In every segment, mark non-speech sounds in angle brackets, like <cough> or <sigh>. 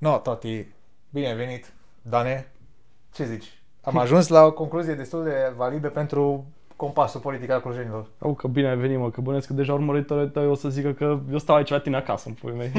No, tati, bine ai venit. Dane, ce zici? Am <laughs> ajuns la o concluzie destul de validă pentru compasul politic al clujenilor. Au că bine ai venit, mă, că bănesc că deja urmăritorii tăi o să zică că eu stau aici la tine acasă, în pui mei.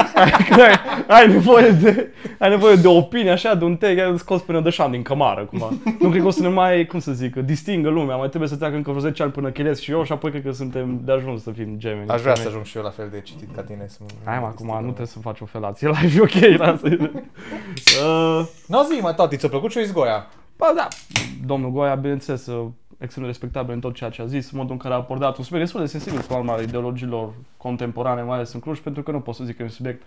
<laughs> ai, ai, nevoie de, ai nevoie de opinie așa, de un teg, ai scos până șan din cămară, cumva. Nu cred că o să ne mai, cum să zic, distingă lumea, mai trebuie să treacă încă vreo 10 ani până chelesc și eu și apoi cred că suntem de ajuns să fim gemeni. Aș vrea să ajung și eu la fel de citit ca tine. Hai mă, acum nu trebuie să faci o felație la e ok, lasă. <laughs> uh... Nu zi, mă, tati, ți-a plăcut și o izgoia? Ba da, domnul Goia, bineînțeles, uh, extrem de respectabil în tot ceea ce a zis, modul în care a abordat un subiect destul de sensibil cu alma ideologiilor contemporane, mai ales în Cluj, pentru că nu pot să zic că e un subiect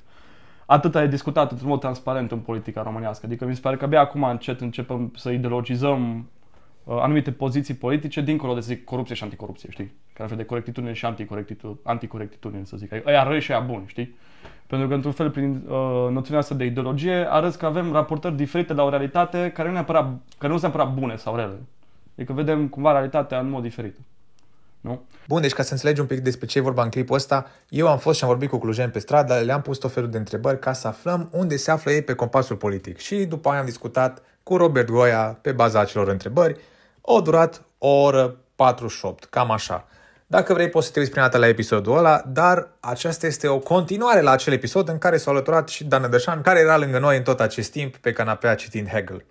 atât e discutat într-un mod transparent în politica românească. Adică mi se pare că abia acum încet începem să ideologizăm uh, anumite poziții politice dincolo de, să zic, corupție și anticorupție, știi? Care fel de corectitudine și anticorectitudine, să zic. aia răi și aia bun, știi? Pentru că, într-un fel, prin uh, noțiunea asta de ideologie, arăți că avem raportări diferite la o realitate care nu, neapărat, care nu sunt neapărat bune sau rele. Adică vedem cumva realitatea în mod diferit. Nu? Bun, deci ca să înțelegi un pic despre ce e vorba în clipul ăsta, eu am fost și am vorbit cu clujeni pe stradă, le-am pus tot felul de întrebări ca să aflăm unde se află ei pe compasul politic. Și după aia am discutat cu Robert Goia pe baza acelor întrebări. O durat o oră 48, cam așa. Dacă vrei, poți să te uiți prima dată la episodul ăla, dar aceasta este o continuare la acel episod în care s-a alăturat și Dan Dășan, care era lângă noi în tot acest timp pe canapea citind Hegel.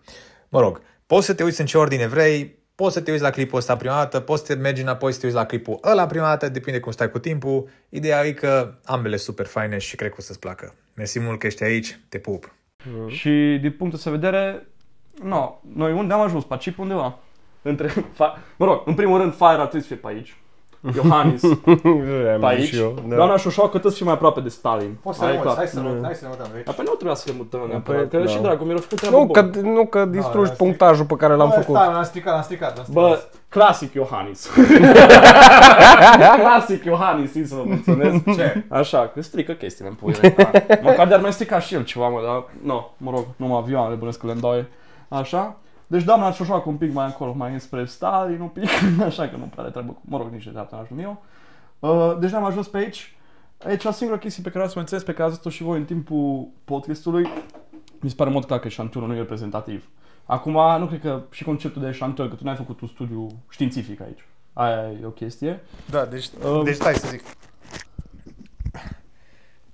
Mă rog, poți să te uiți în ce ordine vrei, Poți să te uiți la clipul ăsta prima dată, poți să mergi înapoi să te uiți la clipul ăla prima dată, depinde cum stai cu timpul. Ideea e că ambele super faine și cred că o să-ți placă. Mersi mult că ești aici, te pup! Mm. Și din punctul de vedere, no, noi unde am ajuns? Pe chip undeva. Între, fa- mă rog, în primul rând, Fire ar trebui să fie pe aici. <laughs> Iohannis. pe aici. Și eu, da. Doamna Șoșoacă tot și mai aproape de Stalin. Poți să Aia, clar. hai să ne da. hai să ne mutăm aici. Dar pe nu trebuia să le mutăm păi, neapărat, da. că da. și Dragomir a făcut treabă Nu, că, nu că distrugi da, punctajul pe care l-am făcut. Stai, l-am stricat, l-am stricat, Bă, clasic Iohannis. <laughs> clasic Iohannis, să vă mulțumesc. Ce? Așa, că strică chestiile în puiile. Măcar de-ar mai strica și el ceva, mă, dar nu, no, mă rog, numai avioanele avioane, bunesc că le ndoie Așa, deci doamna joacă un pic mai încolo, mai înspre Stalin un pic, <laughs> așa că nu prea le trebuie, mă rog, nici de dreapta n-ajung eu. Uh, deci ne-am ajuns pe aici. Aici la singura chestie pe care să o înțeles, pe care ați o și voi în timpul podcastului, mi se pare mod clar că eșantionul nu e reprezentativ. Acum, nu cred că și conceptul de eșantion, că tu n-ai făcut un studiu științific aici. Aia e o chestie. Da, deci, uh, deci stai să zic.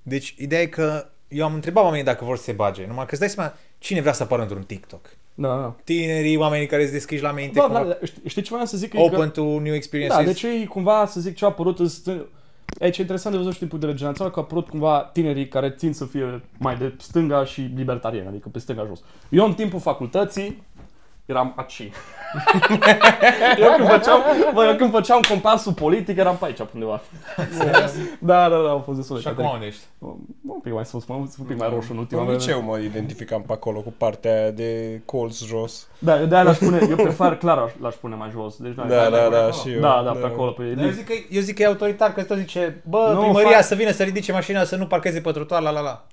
Deci, ideea e că eu am întrebat oamenii dacă vor să se bage, numai că îți dai seama cine vrea să apară într-un TikTok. Da, da, Tinerii, oamenii care se deschiși la minte. Da, cumva... da, știi, știi ce vreau să zic? Open că... Adică- to new experiences. Da, deci ei cumva să zic ce a apărut în stâng... Aici interesant de văzut și timpul de regenerație, că a apărut cumva tinerii care țin să fie mai de stânga și libertarieni, adică pe stânga jos. Eu în timpul facultății eram aci. <laughs> eu, când făceam, bă, eu când făceam compasul politic eram pe aici undeva. da, da, da, au fost destul de Și acum adică- unde ești? Um, un pic mai sus, mă, un pic mai mm. roșu în ultima În liceu mă identificam pe acolo cu partea aia de colț jos. Da, eu de-aia l-aș pune, eu pe far clar l-aș pune mai jos. Deci, da, da, da, da, și eu. Da, da, pe acolo. Pe eu, zic că, eu zic că e autoritar, că tot zice, bă, nu, primăria fac... să vină să ridice mașina, să nu parcheze pe trotuar, la la la.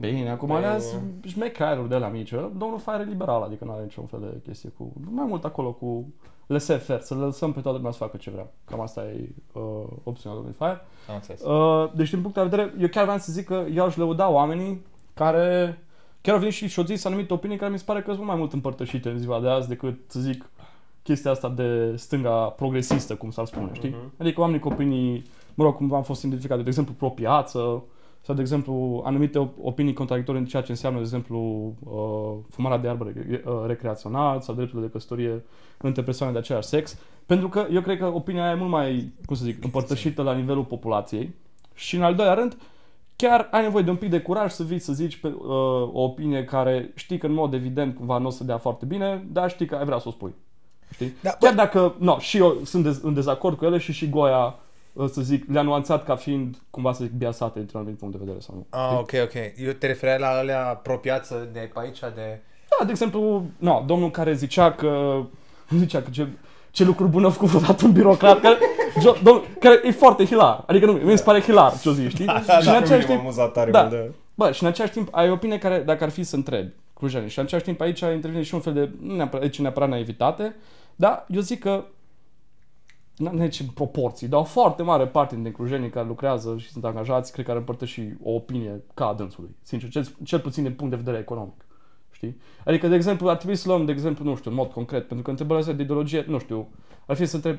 Bine, acum Bine. Păi, alea șmecarul de la mici. Ă? Domnul Fire liberal, adică nu are niciun fel de chestie cu... Mai mult acolo cu lăsăm fer, să lăsăm pe toată lumea să facă ce vrea. Cam asta e uh, opțiunea lui Fire. Uh, deci din punct de vedere, eu chiar vreau să zic că eu aș lăuda oamenii care chiar au venit și și-au zis anumite opinii care mi se pare că sunt mai mult împărtășite în ziua de azi decât să zic chestia asta de stânga progresistă, cum s-ar spune, știi? Uh-huh. Adică oamenii cu opinii, mă rog, cum am fost identificat, de exemplu, pro piață, sau, de exemplu, anumite opinii contradictorii în ceea ce înseamnă, de exemplu, uh, fumarea de arbă uh, recreațional sau dreptul de căsătorie între persoane de același sex. Pentru că eu cred că opinia aia e mult mai, cum să zic, împărtășită la nivelul populației. Și, în al doilea rând, chiar ai nevoie de un pic de curaj să vii să zici pe, uh, o opinie care știi că, în mod evident, cumva nu o să dea foarte bine, dar știi că ai vrea să o spui. Știi? Da, chiar bă... dacă, no, și eu sunt de- în dezacord cu ele și și Goia să zic, le-a nuanțat ca fiind, cumva să zic, biasate dintr-un anumit punct de vedere sau nu. Ah, ok, ok. Eu te referai la alea apropiață de pe aici, de... Da, de exemplu, no, domnul care zicea că, <laughs> zicea că ce, ce lucru bun a făcut vreodată un birocrat, care, <laughs> jo, care e foarte hilar. Adică nu, da. mi se pare hilar ce o zi, știi? Da, și da, în același timp, tare da, de... Da. Bă, și în același timp ai opinie care, dacă ar fi să întrebi, Crujani. și în același timp aici intervine și un fel de, nu neapărat, neapărat naivitate, dar eu zic că nu nici în proporții, dar o foarte mare parte din clujenii care lucrează și sunt angajați, cred că ar împărtăși o opinie ca dânsului, sincer, cel, cel puțin din punct de vedere economic. Știi? Adică, de exemplu, ar trebui să luăm, de exemplu, nu știu, în mod concret, pentru că întrebarea astea de ideologie, nu știu, ar fi să întreb,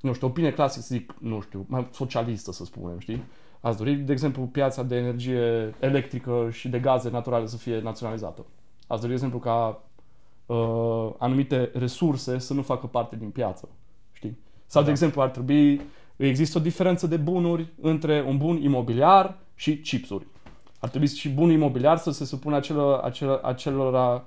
nu știu, opinie clasică, să zic, nu știu, mai socialistă, să spunem, știi? Ați dori, de exemplu, piața de energie electrică și de gaze naturale să fie naționalizată. Ați dori, de exemplu, ca uh, anumite resurse să nu facă parte din piață sau, da. de exemplu, ar trebui, există o diferență de bunuri între un bun imobiliar și chipsuri. Ar trebui și bunul imobiliar să se supună acelor, acelor, acelora,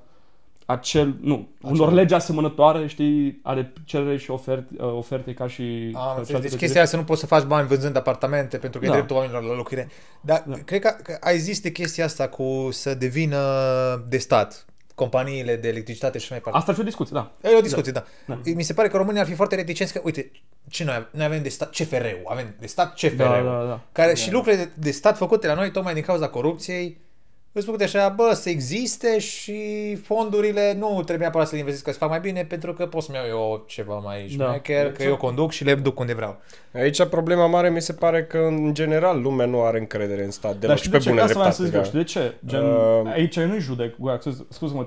acel, nu, acelor. unor legi asemănătoare, știi, are cerere și oferte, uh, oferte ca și... A, ah, Deci chestia aia să nu poți să faci bani vânzând apartamente pentru că da. e dreptul oamenilor la locuire. Dar da. cred că, că există chestia asta cu să devină de stat companiile de electricitate și mai departe. Asta ar fi o discuție, da. E o discuție, da. da. da. Mi se pare că România ar fi foarte reticenți că, uite, ce noi, noi avem de stat CFR-ul, avem de stat cfr da, da, da. care da, și da. lucrurile de, de stat făcute la noi tocmai din cauza corupției, Îți spun așa, bă, să existe și fondurile nu trebuie neapărat să le investesc, că să fac mai bine, pentru că pot să-mi iau eu ceva mai aici, da. Exact. că eu conduc și le duc unde vreau. Aici problema mare mi se pare că, în general, lumea nu are încredere în stat deloc Dar și de pe ce? dreptate. Să de ce? Gen, uh... Aici nu-i judec, scuze-mă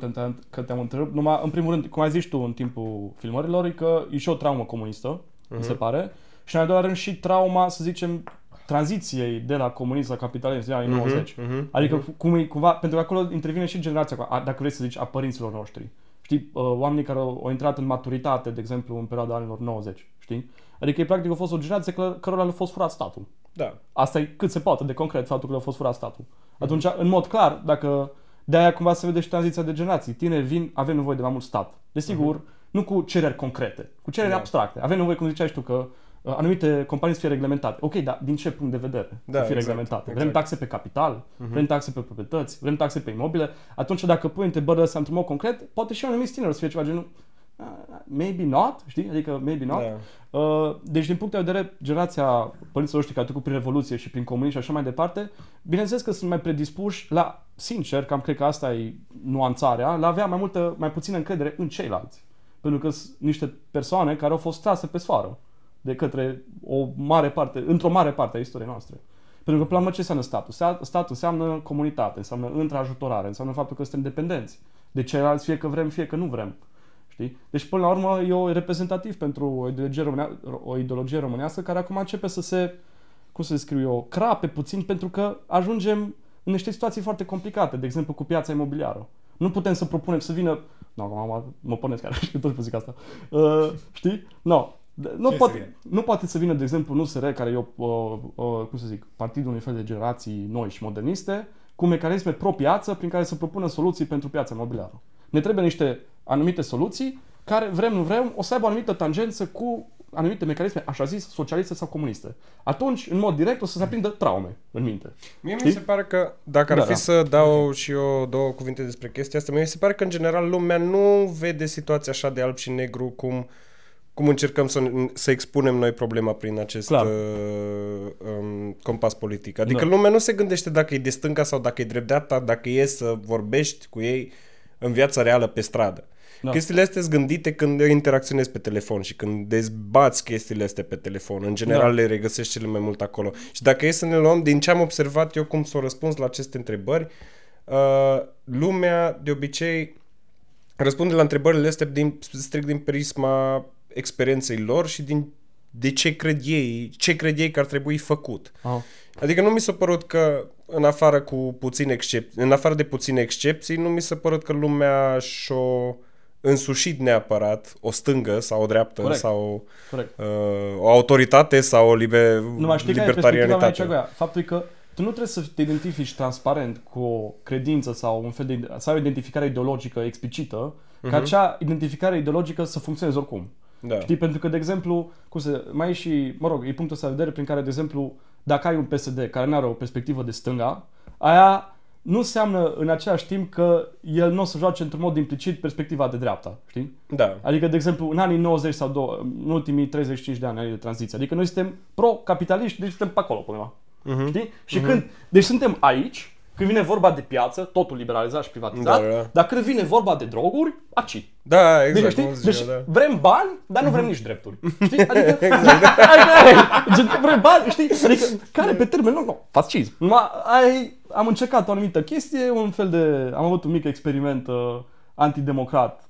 că te-am întrebat. numai, în primul rând, cum ai zis tu în timpul filmărilor, e că e și o traumă comunistă, uh-huh. mi se mhm. pare, și în al doilea rând și trauma, să zicem, tranziției de la comunism la capitalism din anii uh-huh, 90. Uh-huh, adică uh-huh. cum e, cumva, pentru că acolo intervine și generația, a, dacă vrei să zici, a părinților noștri. Știi, uh, oamenii care au, au intrat în maturitate, de exemplu, în perioada anilor 90, știi? Adică, e practic, a fost o generație cărora le-a fost furat statul. Da. Asta e cât se poate de concret faptul că le-a fost furat statul. Mhm. Atunci, în mod clar, dacă de aia cumva se vede și tranziția de generații. tine vin, avem nevoie de mai mult stat. Desigur, uh-huh. nu cu cereri concrete, cu cereri da. abstracte. Avem nevoie, cum ziceai tu, că Uh, anumite companii să fie reglementate. Ok, dar din ce punct de vedere da, să fie exact, reglementate? Exact. Vrem taxe pe capital, uh-huh. vrem taxe pe proprietăți, vrem taxe pe imobile. Atunci dacă pui întrebările astea într-un mod concret, poate și anumit tineri să fie ceva genul ah, maybe not, știi? Adică maybe not. Da. Uh, deci din punct de vedere, generația părinților noștri care a trecut prin Revoluție și prin comunism și așa mai departe, bineînțeles că sunt mai predispuși la, sincer, cam cred că asta e nuanțarea, la avea mai multă, mai puțină încredere în ceilalți. Pentru că sunt niște persoane care au fost trase pe sfoară de către o mare parte, într-o mare parte a istoriei noastre. Pentru că, până la urmă, ce înseamnă statul? Statul înseamnă comunitate, înseamnă întreajutorare, înseamnă faptul că suntem dependenți de ceilalți, fie că vrem, fie că nu vrem. Știi? Deci, până la urmă, e o reprezentativ pentru o ideologie, românea, o ideologie românească care acum începe să se, cum să scriu eu, crape puțin pentru că ajungem în niște situații foarte complicate, de exemplu cu piața imobiliară. Nu putem să propunem să vină... Nu, no, acum mă pornesc chiar și <laughs> tot zic asta. Uh, știi? Nu. No. Nu poate, nu poate să vină, de exemplu, un USR care e, o, o, o, cum să zic, partidul unui fel de generații noi și moderniste, cu mecanisme pro-piață prin care să propună soluții pentru piața imobiliară. Ne trebuie niște anumite soluții care, vrem, nu vrem, o să aibă o anumită tangență cu anumite mecanisme, așa zis, socialiste sau comuniste. Atunci, în mod direct, o să se aprindă traume în minte. Mie Știi? mi se pare că, dacă ar da, fi da. să dau okay. și eu două cuvinte despre chestia asta, mie mi se pare că, în general, lumea nu vede situația așa de alb și negru cum uh, cum încercăm să, să expunem noi problema prin acest uh, um, compas politic. Adică da. lumea nu se gândește dacă e de stânga sau dacă e drepteata, dacă e să vorbești cu ei în viața reală pe stradă. Da. Chestiile astea sunt gândite când interacționezi pe telefon și când dezbați chestiile astea pe telefon. În general da. le regăsești cele mai mult acolo. Și dacă e să ne luăm din ce am observat eu cum s-au răspuns la aceste întrebări, uh, lumea de obicei răspunde la întrebările astea din, strict din prisma experienței lor și din de ce cred ei, ce cred ei că ar trebui făcut. Oh. Adică nu mi s-a părut că, în afară, cu puține excepții, în afară de puține excepții, nu mi s-a părut că lumea și-o însușit neapărat o stângă sau o dreaptă Corect. sau Corect. Uh, o autoritate sau o libe... Numai știi libertarianitate. Care Faptul e că tu nu trebuie să te identifici transparent cu o credință sau un fel de, sau o identificare ideologică explicită, uh-huh. ca acea mhm. identificare ideologică să funcționeze oricum. Da. Știi? Pentru că, de exemplu, cum să, mai e și, mă rog, e punctul ăsta de vedere prin care, de exemplu, dacă ai un PSD care nu are o perspectivă de stânga, aia nu înseamnă în același timp că el nu o să joace într-un mod implicit perspectiva de dreapta, știi? Da. Adică, de exemplu, în anii 90 sau două, în ultimii 35 de ani, anii de tranziție, adică noi suntem pro-capitaliști, deci suntem pe acolo până la. Uh-huh. Știi? Și uh-huh. când, deci suntem aici, când vine vorba de piață, totul liberalizat și privatizat, da, da. dar când vine vorba de droguri, aci. Da, exact. Deci, știi? Deci, da. vrem bani, dar nu vrem mhm. nici drepturi. <laughs> Știi? Adică, exact. <laughs> adică, vrem bani, știi? Adică, care pe termen lung, nu, fascism. Ma, ai, am încercat o anumită chestie, un fel de, am avut un mic experiment uh, antidemocrat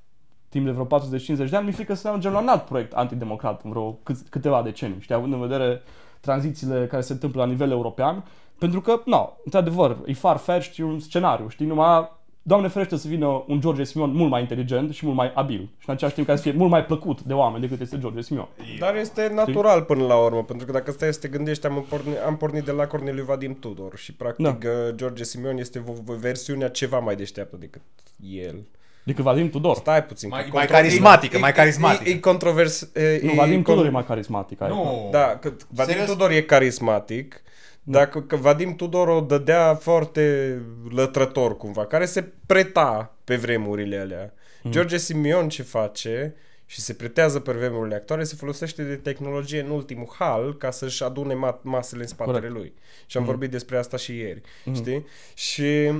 timp de vreo 40-50 de ani, mi-e frică să ajungem la un alt proiect antidemocrat în vreo câteva decenii, știi, având în vedere tranzițiile care se întâmplă la nivel european pentru că, nu, într-adevăr, e farfetched, e un scenariu, știi, numai Doamne ferește să vină un George Simion mult mai inteligent și mult mai abil și în același timp care să fie mult mai plăcut de oameni decât este George Simion. Dar este natural până la urmă, pentru că dacă stai să te gândești, am pornit, am pornit de la Corneliu Vadim Tudor și practic da. Uh, George Simion este versiunea ceva mai deșteaptă decât el. Decât Vadim Tudor. Stai puțin. Mai, mai carismatică, e, mai carismatică. E, e controvers... E, nu, Vadim e, Tudor e mai carismatic. Nu. Da, că Vadim Serios? Tudor e carismatic. Da. Dacă că Vadim Tudor o dădea foarte lătrător cumva, care se preta pe vremurile alea. Mm. George Simion ce face și se pretează pe vremurile actuale, se folosește de tehnologie în ultimul hal ca să-și adune masele în spatele Correct. lui. Și am mm. vorbit despre asta și ieri, mm. știi? Și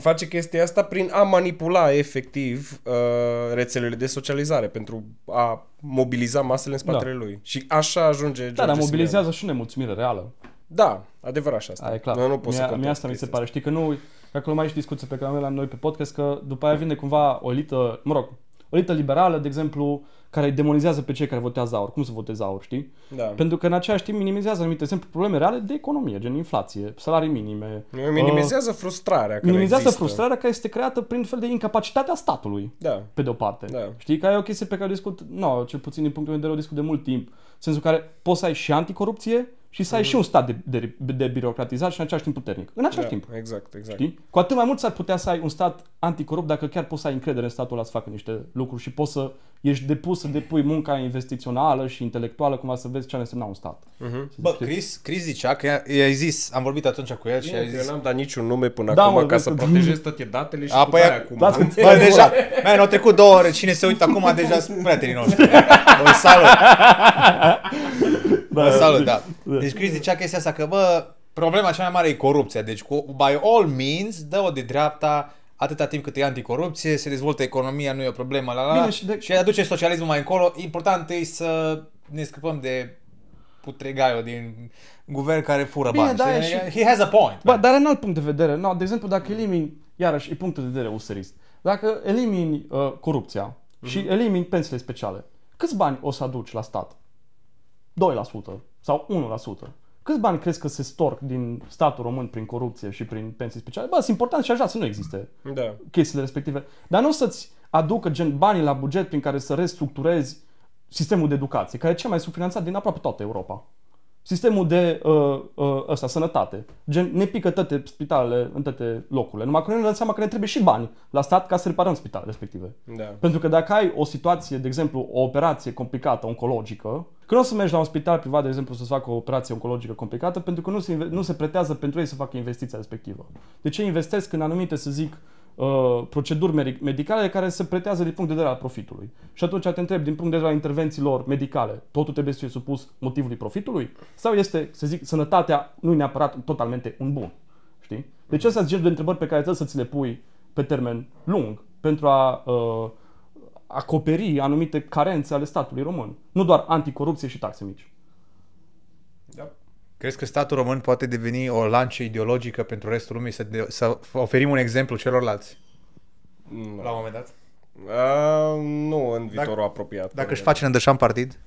face chestia asta prin a manipula efectiv uh, rețelele de socializare pentru a mobiliza masele în spatele da. lui. Și așa ajunge George Da, dar mobilizează Simeon. și nemulțumire reală. Da, adevărat și asta. e clar. Nu, nu pot mi-a, să mi-a asta mi se pare. Știi că nu, că acolo mai ești discuție pe care am noi pe podcast, că după aia vine cumva o elită, mă rog, o elită liberală, de exemplu, care îi demonizează pe cei care votează aur. Cum să voteze aur, știi? Da. Pentru că în aceeași timp minimizează anumite exemplu, probleme reale de economie, gen inflație, salarii minime. Minimizează uh, frustrarea care Minimizează există. frustrarea care este creată prin fel de incapacitatea statului, da. pe de-o parte. Da. Știi că e o chestie pe care o discut, no, cel puțin din punctul meu de vedere o discut de mult timp, în sensul care poți să ai și anticorupție, și să ai mm. și un stat de, de, de birocratizat și în același timp puternic. În același da, timp. Exact, exact. Știi? Cu atât mai mult s-ar putea să ai un stat anticorupt dacă chiar poți să ai încredere în statul ăla să facă niște lucruri și poți să ești depus să depui munca investițională și intelectuală cumva să vezi ce ar însemna un stat. Mm-hmm. Bă, Chris, Chris zicea că i-ai zis, am vorbit atunci cu el și i-ai zis... Eu n-am dat niciun nume până da, acum ca să protejez toate datele și Apoi, acum. Da, bă, deja, mai au trecut două ore, cine se uită acum deja sunt prietenii noștri. Vă <laughs> salut! <laughs> da, salut, da. da. Deci Chris zicea chestia asta că, bă, problema cea mai mare e corupția. Deci, cu, by all means, dă-o de dreapta atâta timp cât e anticorupție, se dezvoltă economia, nu e o problemă, la la, Bine, și, de... și aduce socialismul mai încolo. Important e să ne scăpăm de putregaiul din guvern care fură Bine, bani. Da, și... He has a point. Ba, da. dar în alt punct de vedere, no, de exemplu, dacă elimini, iarăși, e punctul de vedere userist, dacă elimini uh, corupția mm-hmm. și elimini pensiile speciale, câți bani o să aduci la stat? 2% sau 1%. Câți bani crezi că se storc din statul român prin corupție și prin pensii speciale? Bă, sunt important și așa să nu existe da. chestiile respective. Dar nu să-ți aducă gen banii la buget prin care să restructurezi sistemul de educație, care e cel mai subfinanțat din aproape toată Europa. Sistemul de uh, uh, ăsta, sănătate. Gen, ne pică toate spitalele în toate locurile. Numai că noi ne dăm seama că ne trebuie și bani la stat ca să reparăm spitalele respective. Da. Pentru că dacă ai o situație, de exemplu, o operație complicată, oncologică, când nu o să mergi la un spital privat, de exemplu, să facă o operație oncologică complicată, pentru că nu se, nu se pretează pentru ei să facă investiția respectivă. De ce investesc în anumite, să zic, Uh, proceduri medicale care se pretează din punct de vedere al profitului. Și atunci te întreb, din punct de vedere al intervențiilor medicale, totul trebuie să fie supus motivului profitului? Sau este, să zic, sănătatea nu e neapărat totalmente un bun? Știi? Deci astea sunt genul de întrebări pe care trebuie să ți le pui pe termen lung pentru a uh, acoperi anumite carențe ale statului român. Nu doar anticorupție și taxe mici. Da. Crezi că statul român poate deveni o lance ideologică pentru restul lumii să, de- să oferim un exemplu celorlalți? No. La un moment dat? Uh, nu în viitorul dacă, apropiat. Dacă își face în partid?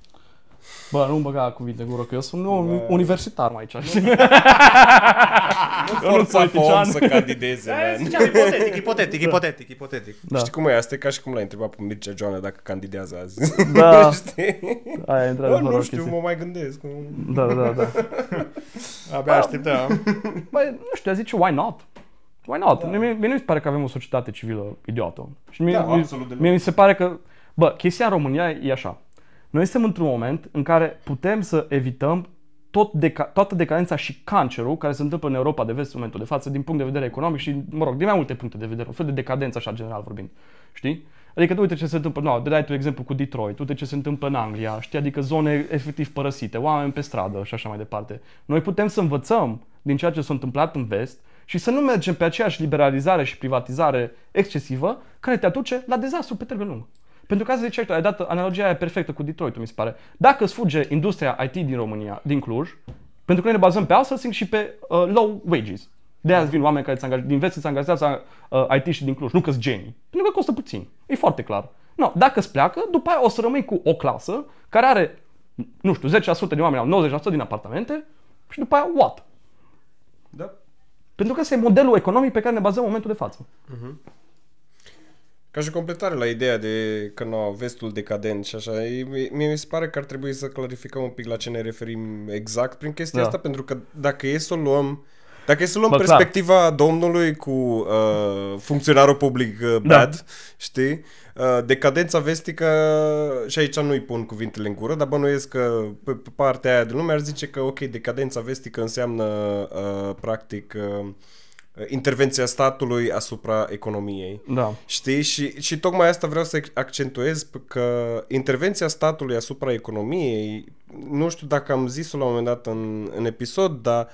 Bă, nu-mi băga cuvinte în gură, că eu sunt un universitar mai aici. Nu, <laughs> nu forța pe om să candideze. ziceam, ipotetic, <laughs> ipotetic, da. ipotetic, ipotetic. Da. Știi cum e? Asta e ca și cum l-ai întrebat pe Mircea Joana dacă candidează azi. Da. <laughs> Știi? Aia e întreabă Bă, nu știu, mă mai gândesc. Da, da, da. Abia așteptam. Băi, nu știu, zice, why not? Why not? Da. Mie, mie nu mi se pare că avem o societate civilă idiotă. Și mie, da, mie, mie mi se pare că, bă, chestia în România e așa noi suntem într-un moment în care putem să evităm tot deca- toată decadența și cancerul care se întâmplă în Europa de vest în momentul de față, din punct de vedere economic și, mă rog, din mai multe puncte de vedere, un fel de decadență așa general vorbind, știi? Adică uite ce se întâmplă, nu, de dai tu exemplu cu Detroit, uite ce se întâmplă în Anglia, știi, adică zone efectiv părăsite, oameni pe stradă și așa mai departe. Noi putem să învățăm din ceea ce s-a întâmplat în vest și să nu mergem pe aceeași liberalizare și privatizare excesivă care te aduce la dezastru pe termen lung. Pentru că asta ziceai tu, ai dat analogia aia perfectă cu Detroit, mi se pare. Dacă îți fuge industria IT din România, din Cluj, pentru că noi ne bazăm pe outsourcing și pe uh, low wages. De aia vin oameni care angaj- din vest să angajează uh, IT și din Cluj, nu că sunt genii. Pentru că costă puțin. E foarte clar. No, dacă îți pleacă, după aia o să rămâi cu o clasă care are, nu știu, 10% din oameni au 90% din apartamente și după aia what? Da. Pentru că ăsta e modelul economic pe care ne bazăm în momentul de față. Uh-huh. Ca și completare la ideea de că nu, vestul decadent și așa, mi se pare că ar trebui să clarificăm un pic la ce ne referim exact prin chestia da. asta, pentru că dacă e să o luăm, dacă e să luăm Bă, perspectiva clar. domnului cu uh, funcționarul public uh, bad, da. știi, uh, decadența vestică, și aici nu-i pun cuvintele în gură, dar bănuiesc că pe partea aia de lume ar zice că, ok, decadența vestică înseamnă, uh, practic... Uh, intervenția statului asupra economiei. Da. Știi? Și, și tocmai asta vreau să accentuez că intervenția statului asupra economiei, nu știu dacă am zis-o la un moment dat în, în episod, dar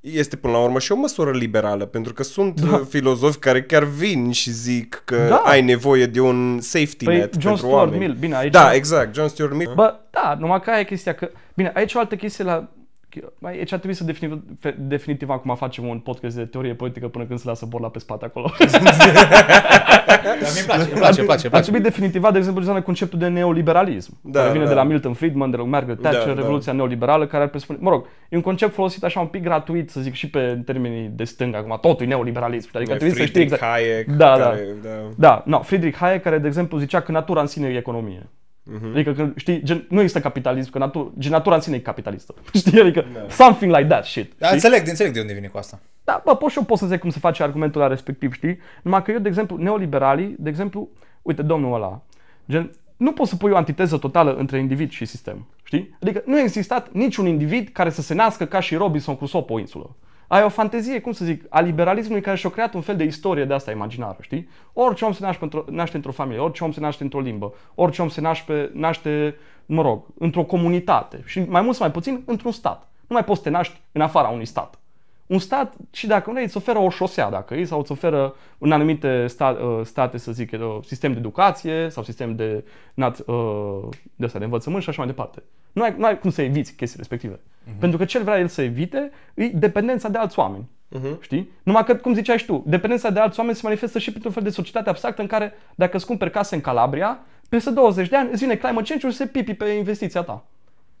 este până la urmă și o măsură liberală, pentru că sunt da. filozofi care chiar vin și zic că da. ai nevoie de un safety păi net John pentru Stuart oameni. Mill, bine, aici... Da, exact, John Stuart Mill. Bă, da, numai că aia e chestia că... Bine, aici o altă chestie la mai, deci ar trebui să definitiv, definitiv acum facem un podcast de teorie politică până când se lasă borla pe spate acolo. <laughs> Dar mi place, îmi place, îmi place. Ar trebui definitivat, de exemplu, înseamnă conceptul de neoliberalism, da, care vine da. de la Milton Friedman, de la Margaret da, Thatcher, da, Revoluția da. neoliberală, care ar presupune, mă rog, e un concept folosit așa un pic gratuit, să zic, și pe termenii de stânga, acum, totul e neoliberalism. Adică trebuie să știi exact. Hayek, da, da. care, da, da. Da, no, Friedrich Hayek, care, de exemplu, zicea că natura în sine e economie. Uh-huh. Adică, că, știi, gen, nu există capitalism, că natur, gen, natura în sine e capitalistă. <laughs> Știi, adică, no. Da. something like that shit. Da, știi? înțeleg, înțeleg de unde vine cu asta. Da, bă, pot și eu pot să zic cum se face argumentul la respectiv, știi? Numai că eu, de exemplu, neoliberalii, de exemplu, uite, domnul ăla, gen, nu poți să pui o antiteză totală între individ și sistem, știi? Adică nu a existat niciun individ care să se nască ca și Robinson Crusoe pe o insulă ai o fantezie, cum să zic, a liberalismului care și-a creat un fel de istorie de asta imaginară, știi? Orice om se naște, într-o, naște într-o familie, orice om se naște într-o limbă, orice om se naște, naște mă rog, într-o comunitate și mai mult sau mai puțin într-un stat. Nu mai poți să te naști în afara unui stat. Un stat, și dacă nu, îți oferă o șosea, dacă ei sau îți oferă în anumite uh, state, să zic, uh, sistem de educație sau sistem de, uh, de, de, de învățământ și așa mai departe. Nu ai, nu ai cum să eviți chestiile respective. Uh-huh. Pentru că cel vrea el să evite e dependența de alți oameni. Uh-huh. Știi? Numai că, cum ziceai și tu, dependența de alți oameni se manifestă și printr-un fel de societate abstractă în care dacă îți cumperi case în Calabria, peste 20 de ani îți vine climate change și se pipi pe investiția ta.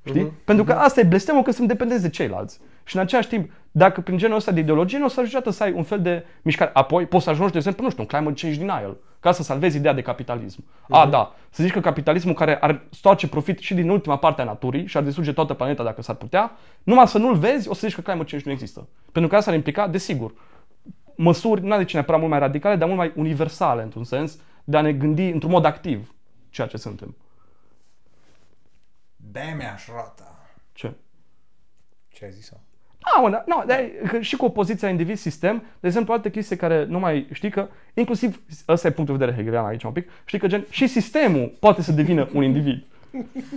Știi? Uh-huh. Pentru că asta e blestemul că sunt dependenți de ceilalți. Și în același timp, dacă prin genul ăsta de ideologie nu o să ajungi să ai un fel de mișcare. Apoi poți să ajungi, de exemplu, nu știu, un climate change denial ca să salvezi ideea de capitalism. Uh-huh. A, mhm. da, să zici că capitalismul care ar stoarce profit și din ultima parte a naturii și ar distruge toată planeta dacă s-ar putea, numai să nu-l vezi, o să zici că climate change nu există. Pentru că asta ar implica, desigur, măsuri, nu de cine prea mult mai radicale, dar mult mai universale, într-un sens, de a ne gândi într-un mod activ ceea ce suntem. Damn, aș rata. Ce? Ce ai zis-o? A, ah, una, no, da. Dar, și cu opoziția individ-sistem, de exemplu, alte chestii care nu mai știi că, inclusiv, ăsta e punctul de vedere hegelian aici un pic, știi că gen și sistemul poate să devină un individ.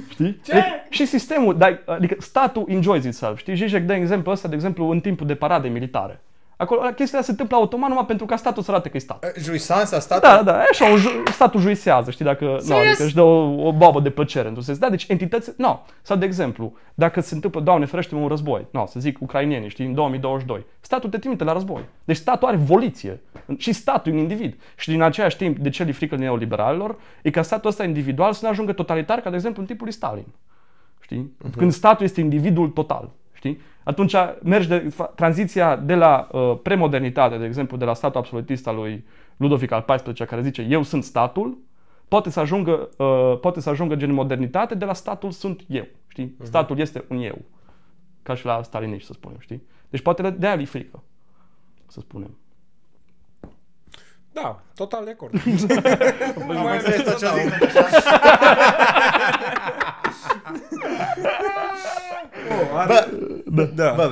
Știi? Ce? Adică, și sistemul, adică statul enjoys itself, știi? Zizek de exemplu ăsta, de exemplu, în timpul de parade militare. Acolo, chestia se întâmplă automat numai pentru ca statul să arate că e stat. Juisanța statul? Da, da, așa, un, statul juisează, știi, dacă nu, adică își dă o, o babă de plăcere într-un sens. Da, deci entități, nu, no. sau de exemplu, dacă se întâmplă, Doamne ferește, un război, nu, no, să zic ucrainienii, știi, în 2022, statul te trimite la război. Deci statul are voliție și statul e un individ. Și din același timp, de ce li frică neoliberalilor, e ca statul ăsta individual să nu ajungă totalitar, ca de exemplu în tipul lui Stalin. Știi? Uh-huh. Când statul este individul total, știi? atunci mergi de tranziția de la uh, premodernitate, de exemplu, de la statul absolutist al lui Ludovic al XIV-lea, care zice eu sunt statul, poate să ajungă, uh, poate să ajungă gen modernitate de la statul sunt eu, știi? Uh-huh. Statul este un eu, ca și la staliniști, să spunem, știi? Deci poate de aia frică, să spunem. Da, total de acord. nu <laughs> mai vreți să ce <laughs>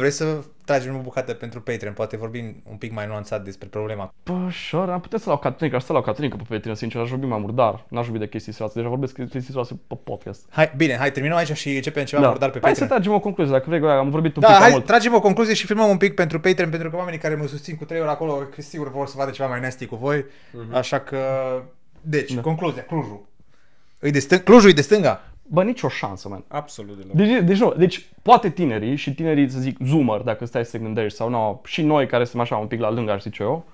vrei să tragem o bucată pentru Patreon? Poate vorbim un pic mai nuanțat despre problema. Pă, am putea să o catonic, aș să o catonic pe Patreon, sincer, aș vorbi mai murdar. N-aș vorbi de chestii serioase, deja vorbesc de chestii serioase pe podcast. Hai, bine, hai, terminăm aici și începem ceva da. murdar pe hai Patreon. Hai să tragem o concluzie, dacă vrei, am vorbit un da, pic hai, mult. tragem o concluzie și filmăm un pic pentru Patreon, pentru că oamenii care mă susțin cu 3 ori acolo, sigur vor să vadă ceva mai nasty cu voi, uh-huh. așa că... Deci, da. concluzia, Clujul. Îi de stâng- Clujul e de stânga? Bă, nicio șansă, man. Absolut deloc. Deci, deci, nu, deci poate tinerii și tinerii, să zic, zoomer, dacă stai să te gândești, sau nu, și noi care suntem așa un pic la lângă, aș zice eu,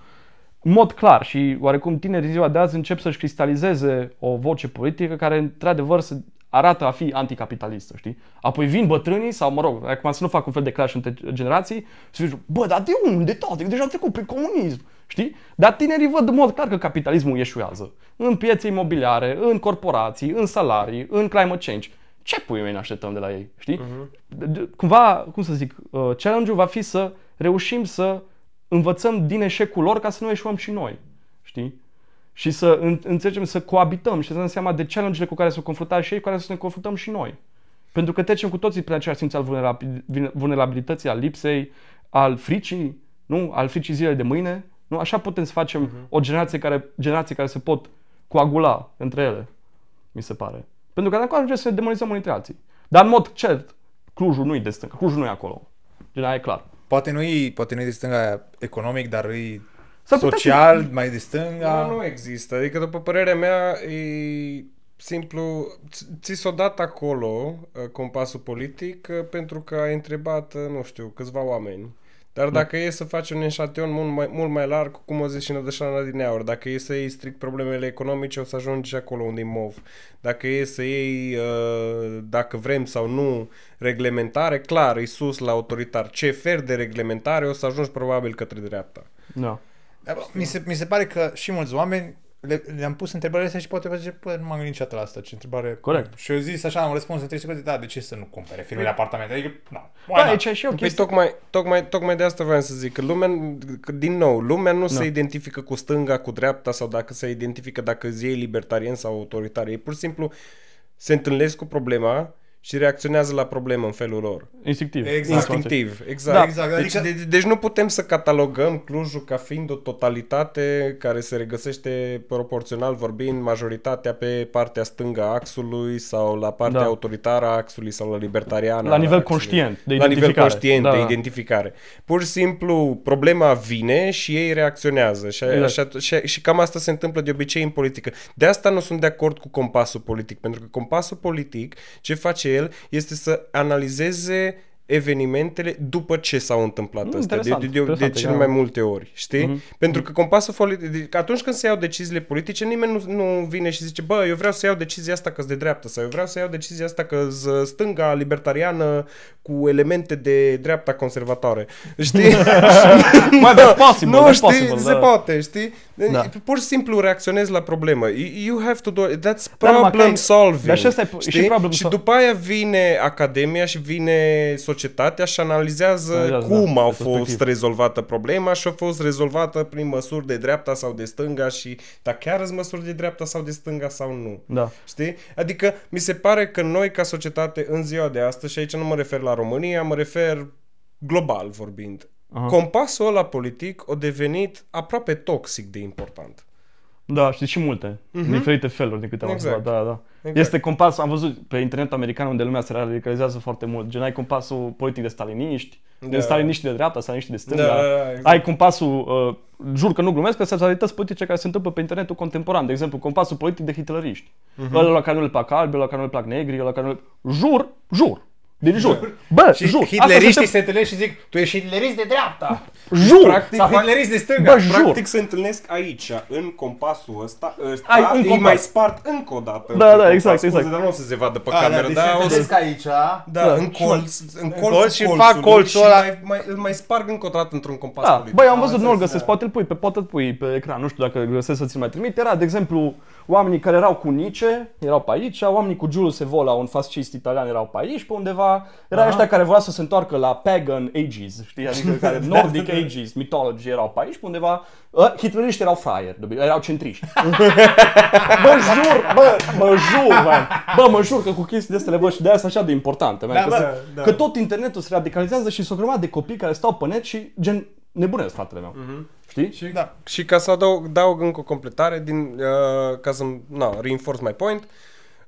în mod clar și oarecum tinerii ziua de azi încep să-și cristalizeze o voce politică care, într-adevăr, să arată a fi anticapitalistă, știi? Apoi vin bătrânii sau, mă rog, acum să nu fac un fel de clash între generații, să zic, bă, dar de unde, toate? deja am trecut pe comunism. Știi? Dar tinerii văd în mod clar că capitalismul ieșuează. În piețe imobiliare, în corporații, în salarii, în climate change. Ce pui noi ne așteptăm de la ei? Știi? Uh-huh. Cumva, cum să zic, uh, challenge-ul va fi să reușim să învățăm din eșecul lor ca să nu eșuăm și noi. Știi? Și să înțelegem să coabităm și să dăm seama de challenge-urile cu care se confruntă și ei, cu care să ne confruntăm și noi. Pentru că trecem cu toții prin același simț al vulnerabilității, al lipsei, al fricii, nu? Al fricii zilei de mâine, nu? Așa putem să facem uh-huh. o generație care, generații care se pot coagula între ele, mi se pare. Pentru că dacă ajungem să demonizăm unii alții. Dar în mod cert, Clujul nu e de stânga, Clujul nu e acolo. Gen, e clar. Poate nu e, poate nu e de stânga economic, dar e social, fi... mai de stânga. Nu, nu există. Adică, după părerea mea, e simplu, ți s-o dat acolo uh, compasul politic uh, pentru că ai întrebat, uh, nu știu, câțiva oameni dar dacă e să faci un eșantion mult mai, mult mai larg, cum o zici, și Nădășana din aur, dacă e să iei strict problemele economice, o să ajungi acolo unde e MOV. Dacă e să iei, uh, dacă vrem sau nu, reglementare, clar, e sus la autoritar. Ce fel de reglementare, o să ajungi probabil către dreapta. Da. No. Mi se, mi se pare că și mulți oameni le, le-am pus întrebările astea și poate vă zice, păi, nu m-am gândit niciodată la asta, ce întrebare... Corect. Și eu zis așa, am răspuns în 3 secunde, da, de ce să nu cumpere firmele păi- apartamente? Adică, da, da, aici și eu păi tocmai, tocmai, tocmai de asta vreau să zic, că lumea, că, din nou, lumea nu no. se da. identifică cu stânga, cu dreapta sau dacă se identifică dacă zi libertarian sau autoritar. E pur și simplu se întâlnesc cu problema și reacționează la problemă în felul lor. Instinctiv. Exact. Instinctiv, exact. Da. exact. Deci, Adică... Deci, de, deci nu putem să catalogăm Clujul ca fiind o totalitate care se regăsește proporțional vorbind majoritatea pe partea stângă a axului sau la partea da. autoritară a axului sau la libertariană. La nivel conștient de identificare. La nivel conștient da. de da. identificare. Pur și simplu problema vine și ei reacționează și, exact. și, și, și cam asta se întâmplă de obicei în politică. De asta nu sunt de acord cu compasul politic, pentru că compasul politic ce face el este să analizeze evenimentele după ce s-au întâmplat mm, astea, de, de, de, de cel da. mai multe ori, știi? Mm-hmm. Pentru că compasul politic, atunci când se iau deciziile politice, nimeni nu, nu vine și zice, bă, eu vreau să iau decizia asta că de dreapta sau eu vreau să iau decizia asta că uh, stânga libertariană cu elemente de dreapta conservatoare, știi? mai no, posibil, nu, știi, possible, se da. poate, știi? Da. da. Pur și simplu reacționezi la problemă. You have to do that's da, problem da, solving. Dar și asta e știi? și problem Și după aia vine academia și vine societatea și analizează da, cum da, au fost rezolvată problema și a fost rezolvată prin măsuri de dreapta sau de stânga și dacă chiar sunt măsuri de dreapta sau de stânga sau nu. Da. Știi? Adică mi se pare că noi ca societate în ziua de astăzi, și aici nu mă refer la România, mă refer global vorbind, Aha. Compasul ăla politic a devenit aproape toxic de important. Da, știi și multe, uh-huh. diferite feluri din câte am exact. observat, da, da. Exact. Este compasul, am văzut pe internet american unde lumea se radicalizează foarte mult, gen ai compasul politic de staliniști, da. de staliniști de dreapta, staliniști de stânga, da, da, da exact. ai compasul, uh, jur că nu glumesc, sunt realități politice care se întâmplă pe internetul contemporan, de exemplu, compasul politic de hitleriști, uh-huh. ăla la care nu le plac albi, ăla la care nu le plac negri, ăla la care nu le... Jur, jur, deci jur. Bă, și jur. Hitleriștii se, se întâlnesc și zic, tu ești hitlerist de dreapta. Jur. Practic, Sau hitlerist de stânga. Bă, jur. Practic se întâlnesc aici, în compasul ăsta. ăsta Ai, îi compas. mai spart încă o dată. Da, da, exact, exact, scuze, exact. Dar nu o să se vadă pe A, da, cameră. Da, deci se întâlnesc aici. Da, da, în colț. În colț, colț și fac colțul ăla. Mai, mai, îl mai sparg încă o dată într-un compas. Da, băi, am văzut, nu-l găsesc. Poate îl pui pe, poate îl pui pe ecran. Nu știu dacă găsesc să ți-l mai trimit. Era, de exemplu, oamenii care erau cu Nice erau pe aici, oamenii cu Julius Evola, un fascist italian, erau pe aici, pe undeva. Era ăștia care voia să se întoarcă la pagan ages, știi, adică <laughs> care da, Nordic da, da. ages, mythology erau pe aici, pe undeva. Ă, hitleriști erau fraier, erau centriști. bă, <laughs> jur, bă, mă jur, bă, bă, mă jur că cu de astea le văd și de aia așa de importantă, da, că, da. că tot internetul se radicalizează și sunt o de copii care stau pe net și gen nebunesc fratele meu. Uh-huh știi? Și, da. și ca să adaug, adaug încă o completare, din, uh, ca să na, reinforce my point,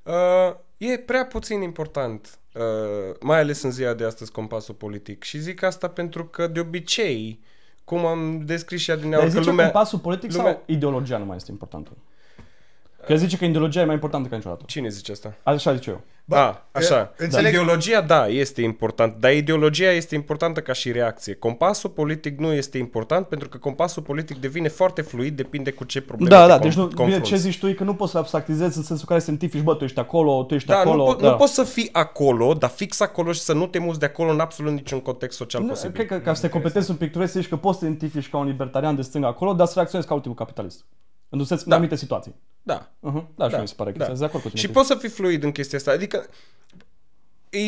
uh, e prea puțin important, uh, mai ales în ziua de astăzi, compasul politic. Și zic asta pentru că de obicei, cum am descris și adineauri, că lumea... compasul politic lumea... sau ideologia nu mai este importantă? Că zice că ideologia e mai importantă ca niciodată. Cine zice asta? Așa zice eu. Ba, A, așa. E, da, înțeleg... Ideologia, da, este importantă, dar ideologia este importantă ca și reacție. Compasul politic nu este important pentru că compasul politic devine foarte fluid, depinde cu ce probleme Da, da, deci nu, bine, ce zici tu e că nu poți să abstractizezi în sensul care scientifici, bă, tu ești acolo, tu ești da, acolo. Nu, po- da. nu poți să fii acolo, dar fix acolo și să nu te muți de acolo în absolut niciun context social nu, posibil. Cred că ca să te competezi un pic, tu să zici că poți să identifici ca un libertarian de stânga acolo, dar să reacționezi ca ultimul capitalist sens, da. în anumite situații. Da. Uh-huh. Da, așa da. mi se pare că da. de acord cu tine. Și poți să fii fluid în chestia asta. Adică, e...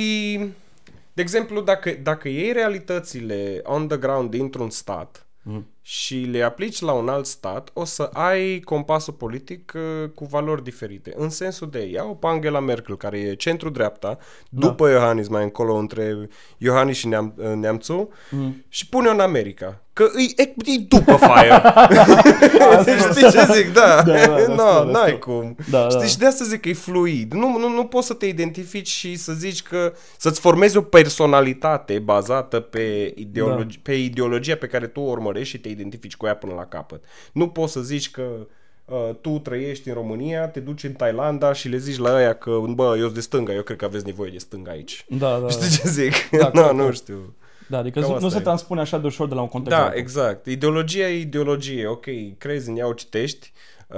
de exemplu, dacă, dacă iei realitățile on the ground dintr-un stat, uh-huh și le aplici la un alt stat, o să ai compasul politic uh, cu valori diferite. În sensul de, iau pe Angela Merkel, care e centru-dreapta, da. după Iohannis mai încolo, între Iohannis și Neam, uh, Neamțu, mm. și pune-o în America. Că îi, e după fire. <laughs> <laughs> Deci știi ce zic? Da. Nu, n-ai cum. Știi, și de asta zic că e fluid. Nu, nu, nu poți să te identifici și să zici că să-ți formezi o personalitate bazată pe, ideologi- da. pe ideologia pe care tu o urmărești și te identifici cu ea până la capăt. Nu poți să zici că uh, tu trăiești în România, te duci în Thailanda și le zici la aia că, bă, eu sunt de stânga, eu cred că aveți nevoie de stânga aici. Da, da. <laughs> Știi da. ce zic? Da, <laughs> no, da, nu știu. Da, adică Cam nu se e. transpune așa de ușor de la un context. Da, exact. Ideologia e ideologie. Ok, crezi în ea, o citești, uh,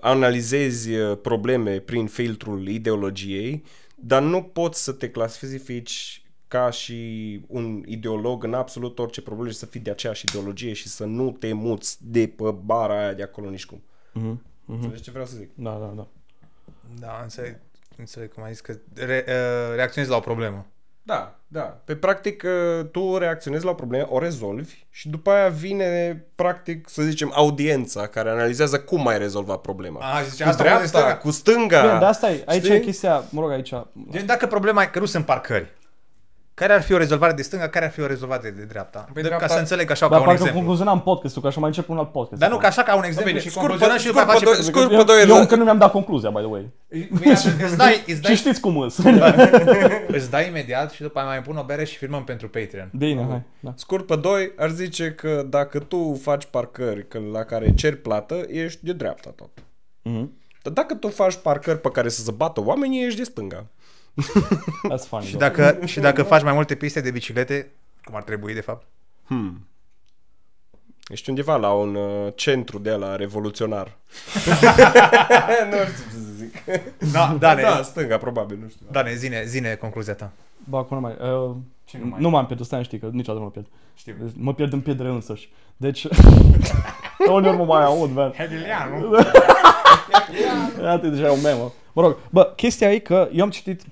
analizezi uh, probleme prin filtrul ideologiei, dar nu poți să te clasifici ca și un ideolog în absolut orice problemă și să fii de aceeași ideologie și să nu te muți de pe bara aia de acolo nici cum. Mm-hmm. Înțelegi ce vreau să zic? Da, da, da. Da, înțeleg, înțeleg cum ai zis că re, uh, reacționezi la o problemă. Da, da. Pe practic uh, tu reacționezi la o problemă, o rezolvi și după aia vine practic, să zicem, audiența care analizează cum ai rezolvat problema. A, ah, zice, cu asta dreapta, cu stânga. Bine, dar asta e, aici e chestia, mă rog, aici. Deci dacă problema e că nu sunt parcări, care ar fi o rezolvare de stânga, care ar fi o rezolvare de dreapta? Păi de, dreapta... Ca să înțeleg așa ca un exemplu. Dar parcă concluzionam podcastul, că așa mai încep un alt podcast. Dar nu, ca așa ca un exemplu bine, și scurt până și după face... Scurt, pe doi. eu, încă nu mi-am dat concluzia, by the way. Și știți cum îs. <laughs> îți dai imediat și după mai pun o bere și filmăm pentru Patreon. Bine, hai. Da. Scurt pe doi, ar zice că dacă tu faci parcări la care ceri plată, ești de dreapta tot. Mhm. Dar dacă tu faci parcări pe care să se bată oamenii, ești de stânga. <laughs> That's funny. și, dacă, și dacă faci mai multe piste de biciclete, cum ar trebui de fapt? Hmm. Ești undeva la un uh, centru de la revoluționar. <laughs> nu știu ce să zic. Da, da, da, stânga probabil, nu știu. Dane, zine, zine concluzia ta. Ba, acum nu mai... Uh, nu, m-am pierdut, stai, știi că niciodată nu mă pierd. Știu. Deci, mă pierd în pietre însăși. Deci, <laughs> uneori mă mai aud, man. Hegelianu. Iată, deja e o memă. Mă rog, bă, chestia e că eu am citit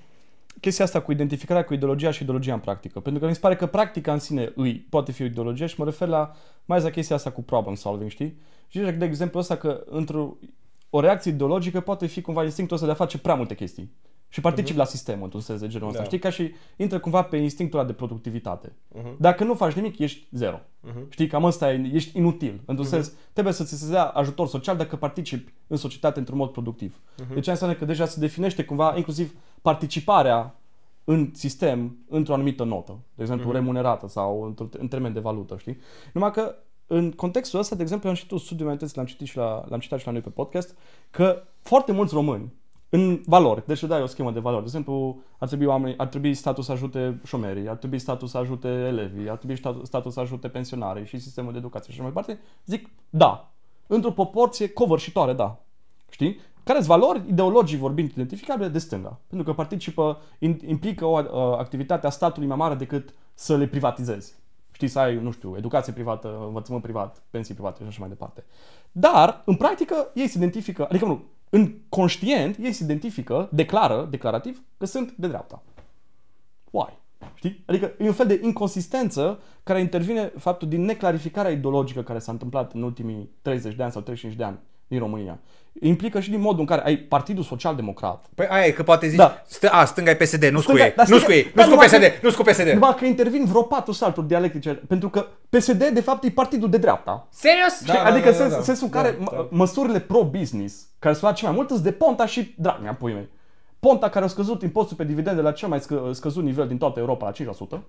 chestia asta cu identificarea cu ideologia și ideologia în practică. Pentru că mi se pare că practica în sine îi poate fi o ideologie și mă refer la mai ales la chestia asta cu problem solving, știi? Și de exemplu ăsta că într-o o reacție ideologică poate fi cumva instinctul ăsta de a face prea multe chestii și particip uh-huh. la sistem într-un sens de genul ăsta. Da. Știi, ca și intră cumva pe instinctul ăla de productivitate. Uh-huh. Dacă nu faci nimic, ești zero. Uh-huh. Știi, cam ăsta e, ești inutil. Într-un uh-huh. sens, trebuie să ți se dea ajutor social dacă participi în societate într-un mod productiv. Uh-huh. Deci înseamnă că deja se definește cumva inclusiv participarea în sistem într-o anumită notă, de exemplu uh-huh. remunerată sau în termen de valută, știi? Numai că în contextul ăsta, de exemplu, am citit un studiu, mai l-am citit și la, l-am citat și la noi pe podcast, că foarte mulți români în valori. Deci dai o schemă de valori. De exemplu, ar trebui, oamenii, ar trebui statul să ajute șomerii, ar trebui statul să ajute elevii, ar trebui statul să ajute pensionarii și sistemul de educație și așa mai departe. Zic, da. Într-o proporție covârșitoare, da. Știi? care sunt valori ideologii vorbind identificabile de stânga. Pentru că participă, implică o uh, activitate a statului mai mare decât să le privatizezi. Știi, să ai, nu știu, educație privată, învățământ privat, pensii private și așa mai departe. Dar, în practică, ei se identifică, adică nu, în conștient, ei se identifică, declară, declarativ, că sunt de dreapta. Why? Știi? Adică e un fel de inconsistență care intervine faptul din neclarificarea ideologică care s-a întâmplat în ultimii 30 de ani sau 35 de ani din România. Implică și din modul în care ai Partidul Social Democrat. Păi aia e că poate zici, da. stă, a, stânga e PSD, nu scuie. nu scuie, nu scuie PSD, nu scuie PSD. Numai că intervin vreo patru salturi dialectice, pentru că PSD de fapt e partidul de dreapta. Serios? Da, da, adică da, da, sens, da, sensul în care da. da. măsurile pro-business, care sunt cei mai mult, sunt de Ponta și Dragnea, pui mei. Ponta care a scăzut impostul pe dividende la cel mai scăzut nivel din toată Europa, la 5%.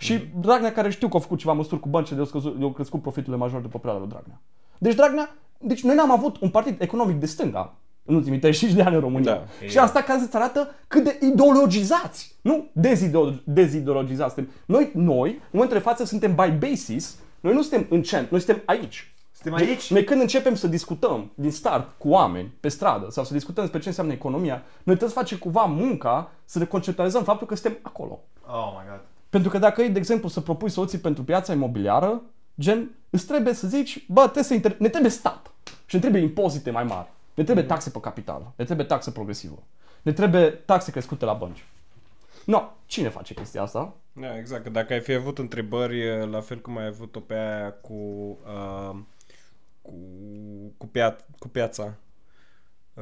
Și Dragnea, care știu că a făcut ceva măsuri cu băncile, de-au crescut profiturile majore după perioada lui Dragnea. Deci Dragnea, deci noi n-am avut un partid economic de stânga în ultimii 35 de ani în România. Da. Și asta ca să-ți arată cât de ideologizați, nu dezideo- dezideologizați suntem. Noi, noi, în momentul de față, suntem by basis, noi nu suntem în centru, noi suntem aici. Suntem aici? Noi când începem să discutăm din start cu oameni pe stradă sau să discutăm despre ce înseamnă economia, noi trebuie să facem cumva munca să ne conceptualizăm faptul că suntem acolo. Oh my god. Pentru că dacă e, de exemplu, să propui soluții pentru piața imobiliară, gen, îți trebuie să zici, bă, trebuie să inter- ne trebuie stat și ne trebuie impozite mai mari, ne trebuie mm. taxe pe capital, ne trebuie taxe progresivă, ne trebuie taxe crescute la bănci. No, cine face chestia asta? Da, exact, că dacă ai fi avut întrebări, la fel cum ai avut-o pe aia cu, uh, cu, cu, pia- cu piața,